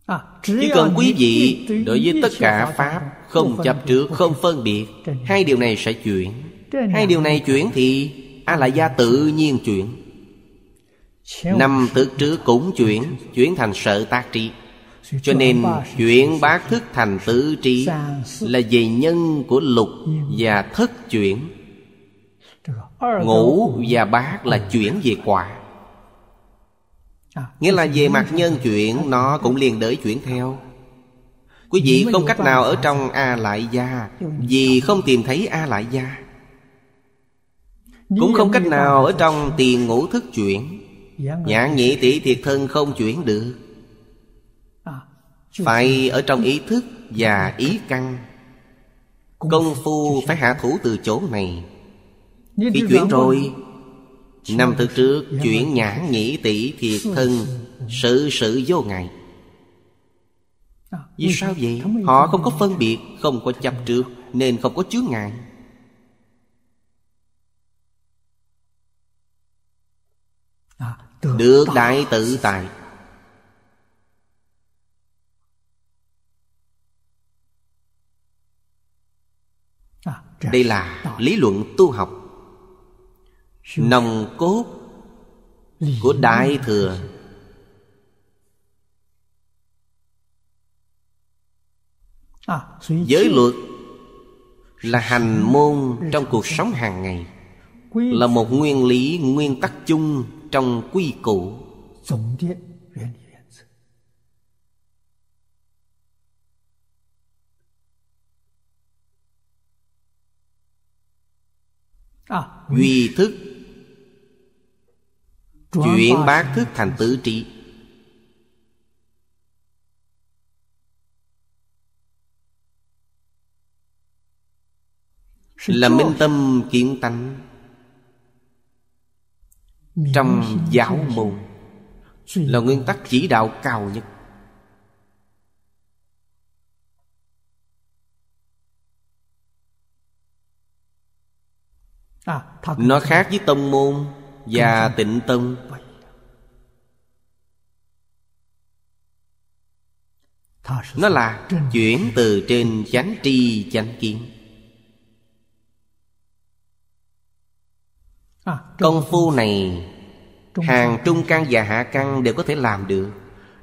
à, Chỉ cần quý vị đối với tất cả Pháp Không chấp trước, không phân biệt Hai điều này sẽ chuyển Hai điều này chuyển thì a la gia tự nhiên chuyển Năm tước trước cũng chuyển Chuyển thành sợ tác trí cho nên chuyển bát thức thành tứ trí là về nhân của lục và thất chuyển ngủ và bát là chuyển về quả nghĩa là về mặt nhân chuyển nó cũng liền đới chuyển theo quý vị không cách nào ở trong a lại gia vì không tìm thấy a lại gia cũng không cách nào ở trong tiền ngũ thức chuyển nhãn nhị tỷ thiệt thân không chuyển được phải ở trong ý thức và ý căn công phu phải hạ thủ từ chỗ này khi chuyển rồi năm thực trước chuyển nhãn nhĩ tỷ thiệt thân sự sự vô ngại à, vì sao vậy họ không có phân biệt không có chấp trước nên không có chướng ngại à, được đại tự tại đây là lý luận tu học nòng cốt của đại thừa giới luật là hành môn trong cuộc sống hàng ngày là một nguyên lý nguyên tắc chung trong quy củ À, duy thức chuyển bát thức thành tứ trí là minh tâm kiến tánh trong giáo môn là nguyên tắc chỉ đạo cao nhất À, nó khác với tông môn và tịnh tông nó là chuyển từ trên chánh tri chánh kiến à, công phu này hàng trung căn và hạ căn đều có thể làm được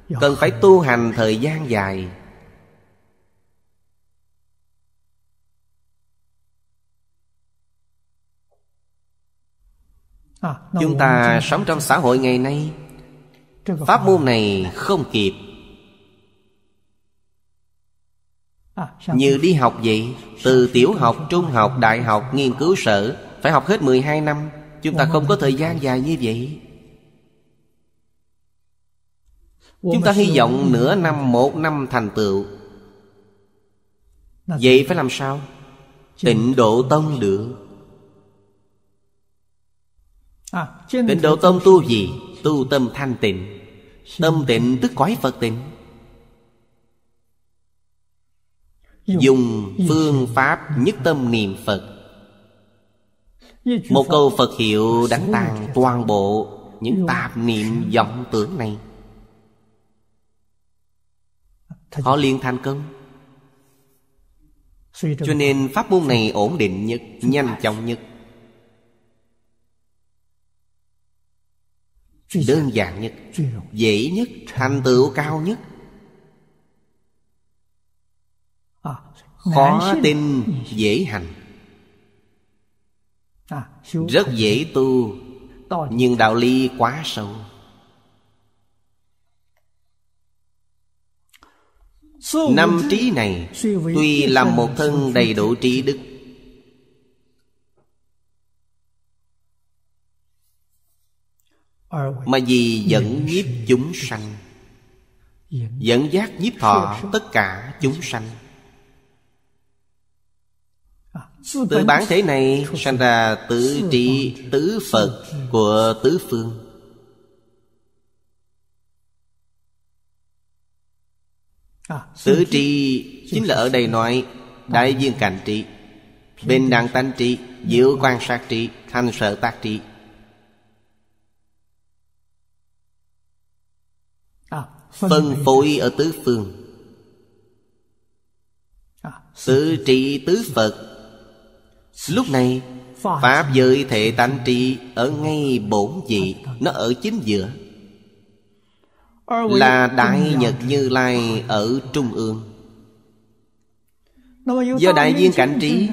dạ. cần phải tu hành thời gian dài À, Chúng ta sống trong xã hội ngày nay Pháp môn này không kịp à, Như đi học vậy Từ tiểu học, trung học, đại học, nghiên cứu sở Phải học hết 12 năm Chúng ta không có thời gian dài như vậy Chúng ta hy vọng nửa năm, một năm thành tựu Vậy phải làm sao? Tịnh độ tông được Tịnh độ tông tu gì? Tu tâm thanh tịnh Tâm tịnh tức quái Phật tịnh Dùng phương pháp nhất tâm niệm Phật Một câu Phật hiệu đánh tan toàn bộ Những tạp niệm vọng tưởng này Họ liền thành công Cho nên pháp môn này ổn định nhất Nhanh chóng nhất đơn giản nhất dễ nhất thành tựu cao nhất à, khó tin dễ hành à, rất dễ tu nhưng đạo lý quá sâu năm trí này tuy là một thân đầy đủ trí đức mà vì dẫn nhiếp chúng sanh dẫn giác nhiếp thọ tất cả chúng sanh từ bản thể này sanh ra tứ trị tứ phật của tứ phương Tứ trị chính là ở đây nói Đại viên cảnh trị Bên đẳng tánh trị Diệu quan sát trị Thanh sở tác trị Phân phối ở tứ phương Tự trị tứ Phật Lúc này Pháp giới thể tánh trị Ở ngay bổn vị, Nó ở chính giữa Là Đại Nhật Như Lai Ở trung ương Do đại viên cảnh trí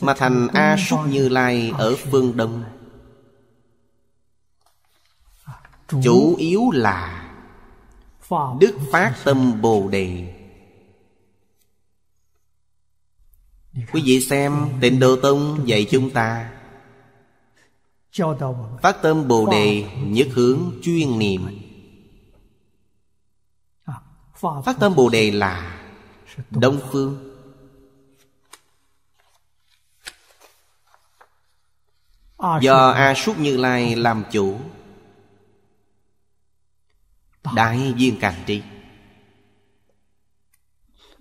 Mà thành A Súc Như Lai Ở phương Đông Chủ yếu là Đức phát tâm Bồ Đề Quý vị xem tịnh độ tông dạy chúng ta Phát tâm Bồ Đề nhất hướng chuyên niệm à, Phát tâm Bồ Đề là Đông Phương Do A Súc Như Lai làm chủ Đại viên càng trí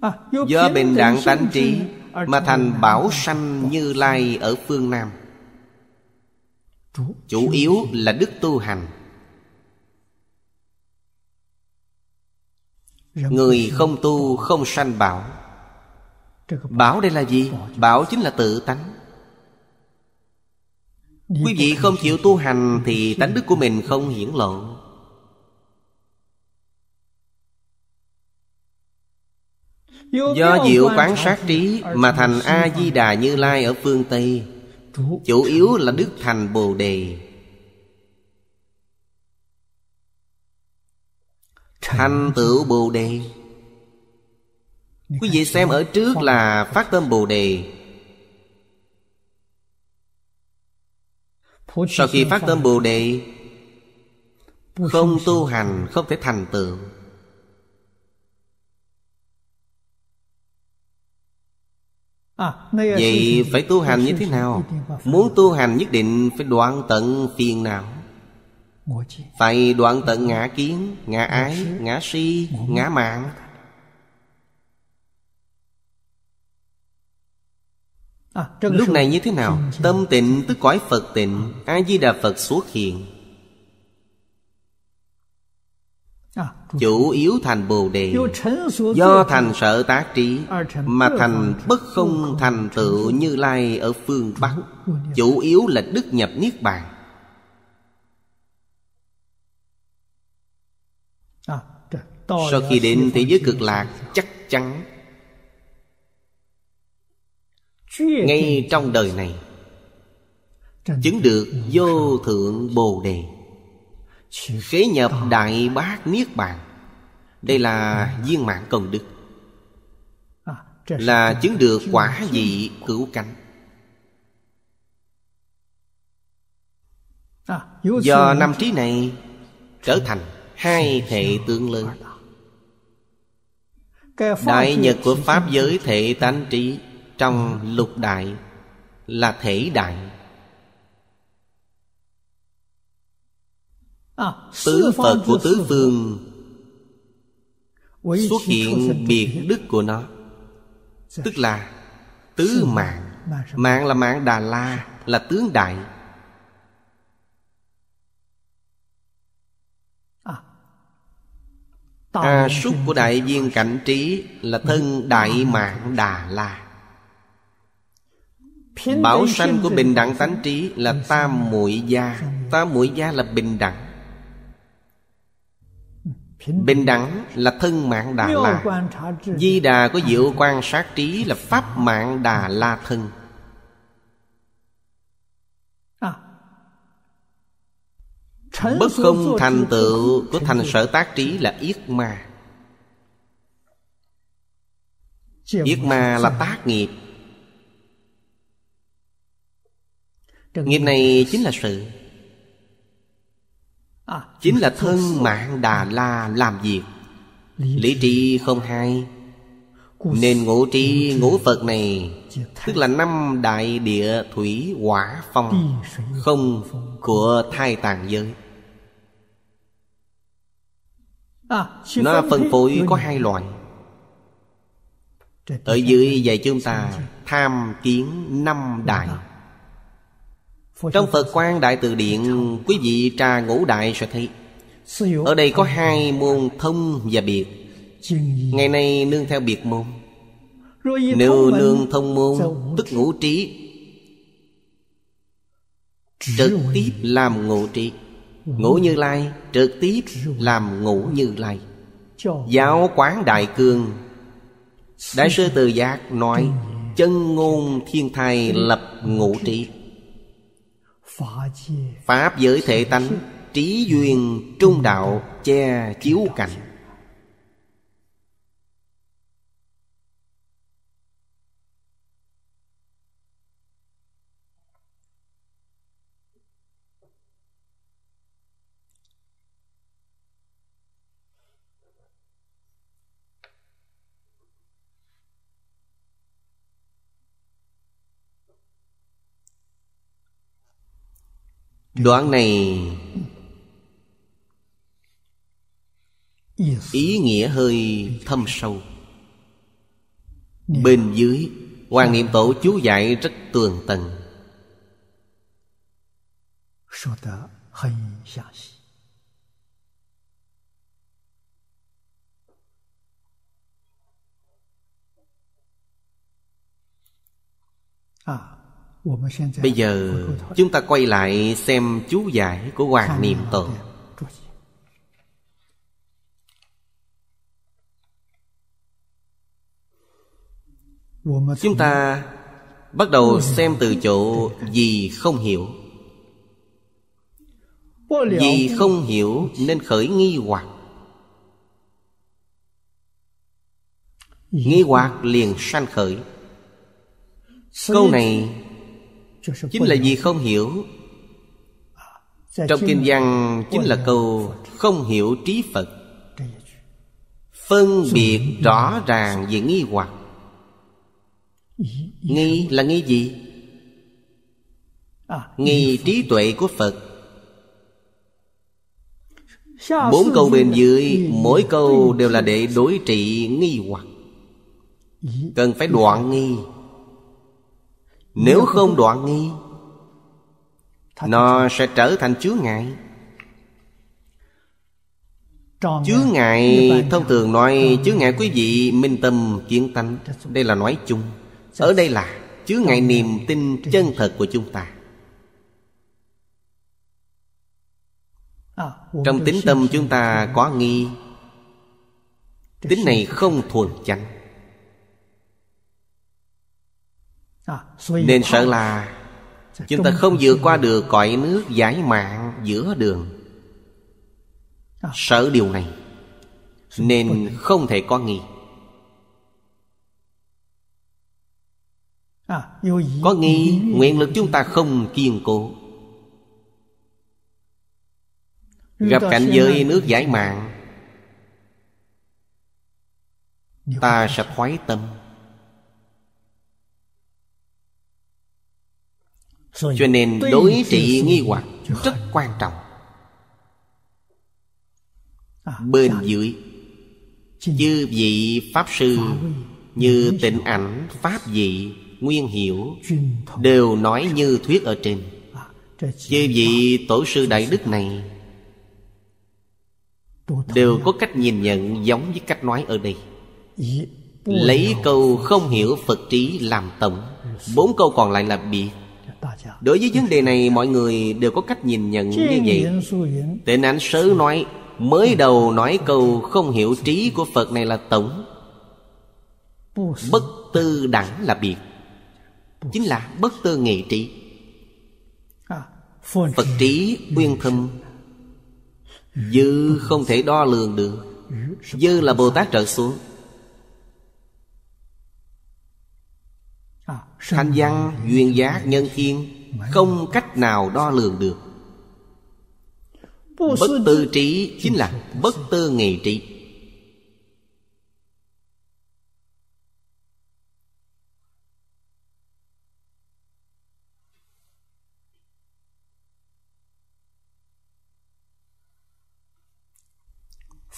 à, Do bình đẳng tánh trí Mà thành bảo sanh như lai ở phương Nam Chủ yếu là đức tu hành Người không tu không sanh bảo Bảo đây là gì? Bảo chính là tự tánh Quý vị không chịu tu hành Thì tánh đức của mình không hiển lộ Do diệu quán sát trí Mà thành A-di-đà Như Lai ở phương Tây Chủ yếu là đức thành Bồ Đề Thành tựu Bồ Đề Quý vị xem ở trước là Phát tâm Bồ Đề Sau khi phát tâm Bồ Đề Không tu hành không thể thành tựu À, Vậy phải tu hành như thế nào Muốn tu hành nhất định phải đoạn tận phiền não Phải đoạn tận ngã kiến, ngã ái, ngã si, ngã mạng à, Lúc này như thế nào Tâm tịnh tức cõi Phật tịnh A-di-đà Phật xuất hiện chủ yếu thành bồ đề do thành sợ tác trí mà thành bất không thành tựu như lai ở phương bắc chủ yếu là đức nhập niết bàn à, sau khi đến thế giới cực lạc chắc chắn ngay trong đời này chứng được vô thượng bồ đề kế nhập Đại Bác Niết Bàn Đây là viên mạng công đức à, Là chứng được quả vị cửu cánh à, Do năm trí này trở thành hai hệ tương lớn Đại Nhật của Pháp giới thể tánh trí Trong lục đại là thể đại À, tứ Phật của tứ phương Xuất hiện biệt đức của nó dạ. Tức là tứ mạng Mạng là mạng Đà La dạ. Là tướng đại à. A à, súc của đại viên cảnh trí Là thân dạ. đại mạng Đà La Bảo sanh của bình đẳng tánh trí Là tam muội gia Tam muội gia là bình đẳng Bình đẳng là thân mạng Đà La Di Đà có diệu quan sát trí là pháp mạng Đà La thân à. Bất không thành tựu của thành sở tác trí là yết ma Yết ma là tác nghiệp Nghiệp này chính là sự À. chính là thân mạng đà la làm việc lý trí không hai nên ngũ trí ngũ phật này tức là năm đại địa thủy hỏa phong không của thai tàng giới à, nó phân phối có hai loại ở dưới dạy chúng ta tham kiến năm đại dạ. Trong Phật Quang Đại Từ Điện Quý vị trà ngũ đại sẽ thấy Ở đây có hai môn thông và biệt Ngày nay nương theo biệt môn Nếu nương thông môn Tức ngũ trí Trực tiếp làm ngũ trí Ngũ Như Lai trực tiếp làm ngũ Như Lai Giáo Quán Đại Cương Đại sư Từ Giác nói Chân ngôn thiên thai lập ngũ trí Pháp giới thể tánh Trí duyên trung đạo che chiếu cảnh đoạn này ý nghĩa hơi thâm sâu bên dưới quan niệm tổ chú dạy rất tường tận à Bây giờ chúng ta quay lại xem chú giải của Hoàng Niệm Tổ Chúng ta bắt đầu xem từ chỗ gì không hiểu Vì không hiểu nên khởi nghi hoặc Nghi hoặc liền sanh khởi Câu này chính là vì không hiểu à, trong kinh văn chính là câu không hiểu trí phật phân biệt rõ ràng về nghi hoặc nghi là nghi gì à, nghi trí tuệ của phật bốn câu bên dưới mỗi câu đều là để đối trị nghi hoặc cần phải đoạn nghi nếu không đoạn nghi Nó sẽ trở thành chướng ngại Chướng ngại thông thường nói Chướng ngại quý vị minh tâm kiến tánh Đây là nói chung Ở đây là chướng ngại niềm tin chân thật của chúng ta à, Trong tính tâm chúng ta có nghi Tính này không thuần chánh À, nên sợ là Chúng ta không vượt qua được cõi nước giải mạng giữa đường à. Sợ điều này Nên không thể có nghi à, Có nghi nguyện lực chúng ta không kiên cố Gặp cảnh giới nước giải mạng Ta sẽ khoái tâm cho nên đối trị nghi hoặc rất quan trọng à, bên dạ. dưới chư vị pháp sư như tịnh ảnh pháp vị nguyên hiểu đều nói như thuyết ở trên à, chư vị tổ sư đại đức này đều có cách nhìn nhận giống với cách nói ở đây lấy câu không hiểu phật trí làm tổng bốn câu còn lại là biệt Dạ. Đối với vấn đề này mọi người đều có cách nhìn nhận như vậy Tên nạn sớ nói Mới đầu nói câu không hiểu trí của Phật này là tổng Bất tư đẳng là biệt Chính là bất tư nghệ trí à, Phật trí nguyên thâm Dư không thể đo lường được Dư là Bồ Tát trợ xuống Thanh văn, duyên giác, nhân thiên Không cách nào đo lường được Bất tư trí chính là bất tư nghị trí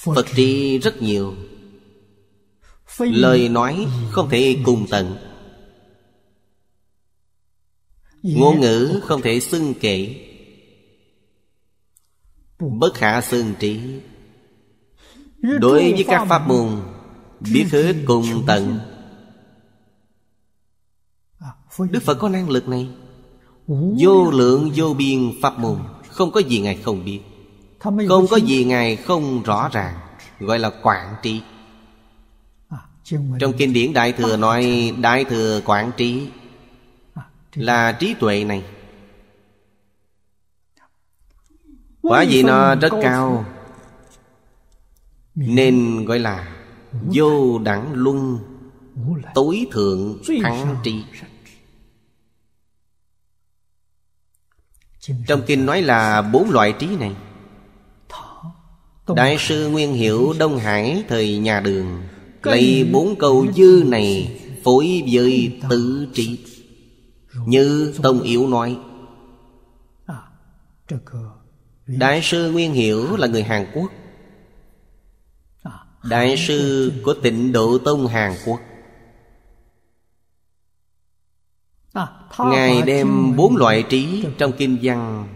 Phật tri rất nhiều Lời nói không thể cùng tận ngôn ngữ không thể xưng kể bất khả xưng trí đối với các pháp môn biết hết cùng tận à, đức phật có năng lực này vô lượng vô biên pháp môn không có gì ngài không biết không có gì ngài không rõ ràng gọi là quản trị à, trong kinh điển đại thừa nói đại thừa quản trị là trí tuệ này quả vị nó rất cao nên gọi là vô đẳng luân tối thượng thắng tri trong kinh nói là bốn loại trí này đại sư nguyên hiểu đông hải thời nhà đường lấy bốn câu dư này phối với tự trị như Tông Yếu nói Đại sư Nguyên Hiểu là người Hàn Quốc Đại sư của tịnh độ tông Hàn Quốc Ngài đem bốn loại trí trong kinh văn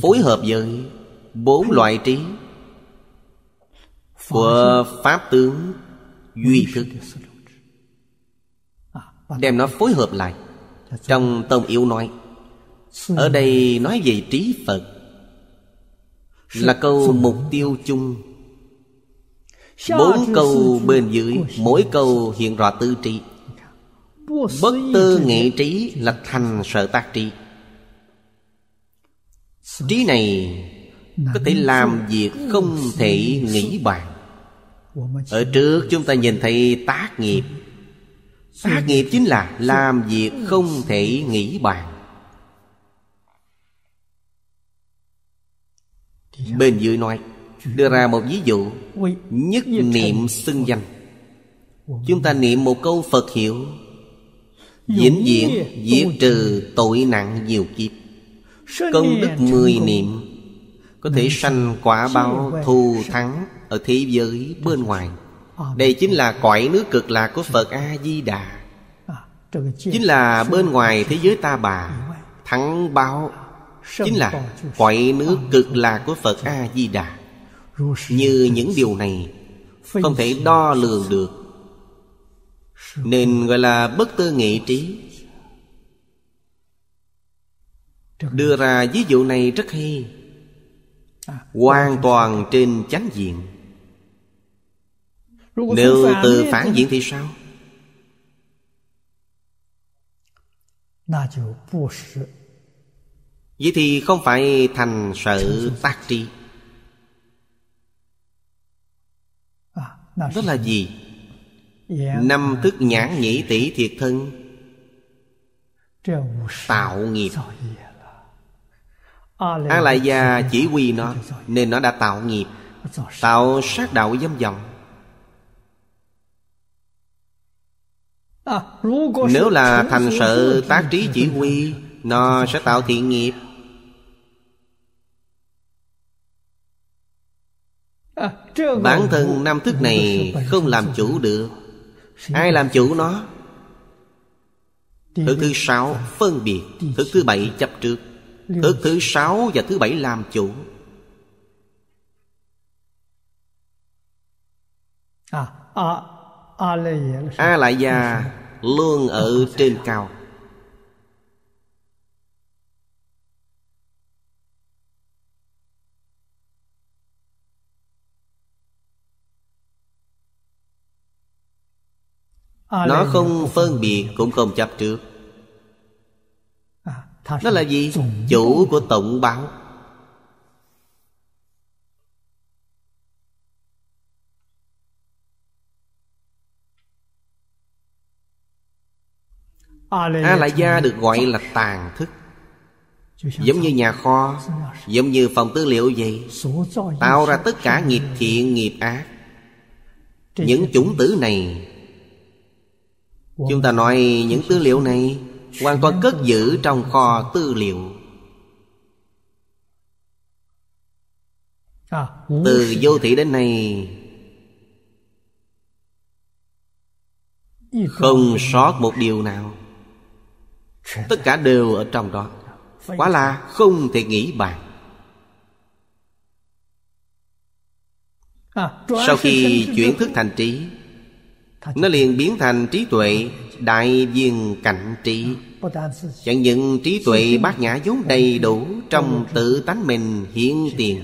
Phối hợp với bốn loại trí Của Pháp tướng Duy Thức Đem nó phối hợp lại trong Tông Yếu nói Ở đây nói về trí Phật Là câu mục tiêu chung Bốn câu bên dưới Mỗi câu hiện rõ tư trí Bất tư nghệ trí là thành sở tác trí Trí này có thể làm việc không thể nghĩ bàn Ở trước chúng ta nhìn thấy tác nghiệp phát nghiệp chính là làm việc không thể nghĩ bàn bên dưới nói đưa ra một ví dụ nhất niệm xưng danh chúng ta niệm một câu phật hiệu vĩnh diện diệt trừ tội nặng nhiều kiếp công đức mười niệm có thể sanh quả báo thù thắng ở thế giới bên ngoài đây chính là cõi nước cực lạc của Phật A-di-đà Chính là bên ngoài thế giới ta bà Thắng báo Chính là cõi nước cực lạc của Phật A-di-đà Như những điều này Không thể đo lường được Nên gọi là bất tư nghị trí Đưa ra ví dụ này rất hay Hoàn toàn trên chánh diện nếu từ phản diện thì sao? Vậy thì không phải thành sở tác tri à, Đó là gì? Năm thức nhãn nhĩ tỷ thiệt thân Tạo nghiệp A-lại-gia chỉ huy nó Nên nó đã tạo nghiệp Tạo sát đạo dâm vọng Nếu là à, thành sự tác trí chỉ huy Nó sẽ tạo thiện nghiệp Bản thân năm thức này không làm chủ được Ai làm chủ nó Thứ thứ sáu phân biệt Thứ thứ bảy chấp trước Thứ thứ sáu và thứ bảy làm chủ À, à a lại già luôn ở trên cao nó không phân biệt cũng không chấp trước à, nó là gì chủ của tổng báo a la gia được gọi là tàn thức giống như nhà kho giống như phòng tư liệu vậy tạo ra tất cả nghiệp thiện nghiệp ác những chủng tử này chúng ta nói những tư liệu này hoàn toàn cất giữ trong kho tư liệu à, từ vô thị đến nay không sót một điều nào tất cả đều ở trong đó quá là không thể nghĩ bàn sau khi chuyển thức thành trí nó liền biến thành trí tuệ đại viên cảnh trí chẳng những trí tuệ bát nhã vốn đầy đủ trong tự tánh mình hiện tiền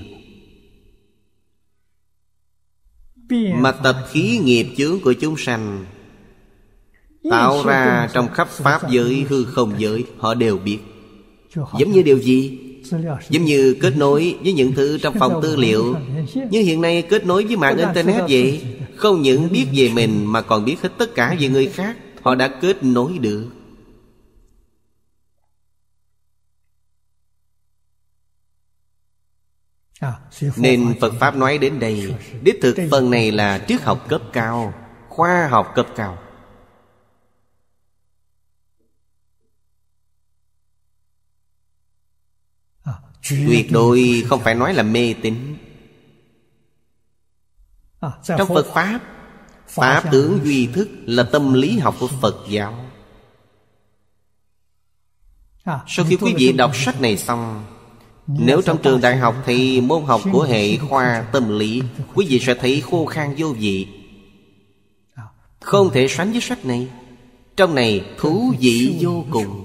mà tập khí nghiệp chướng của chúng sanh Tạo ra trong khắp Pháp giới hư không giới Họ đều biết Giống như điều gì? Giống như kết nối với những thứ trong phòng tư liệu Như hiện nay kết nối với mạng Internet vậy Không những biết về mình mà còn biết hết tất cả về người khác Họ đã kết nối được à, Nên Phật Pháp nói đến đây Đích thực phần này là triết học cấp cao Khoa học cấp cao tuyệt đối không phải nói là mê tín à, trong phật pháp pháp tướng duy thức là tâm lý học của phật giáo à, sau khi quý vị đọc sách này xong nếu trong trường đại học thì môn học của hệ khoa tâm lý Quý vị sẽ thấy khô khan vô vị à. Không thể sánh với sách này Trong này thú vị vô cùng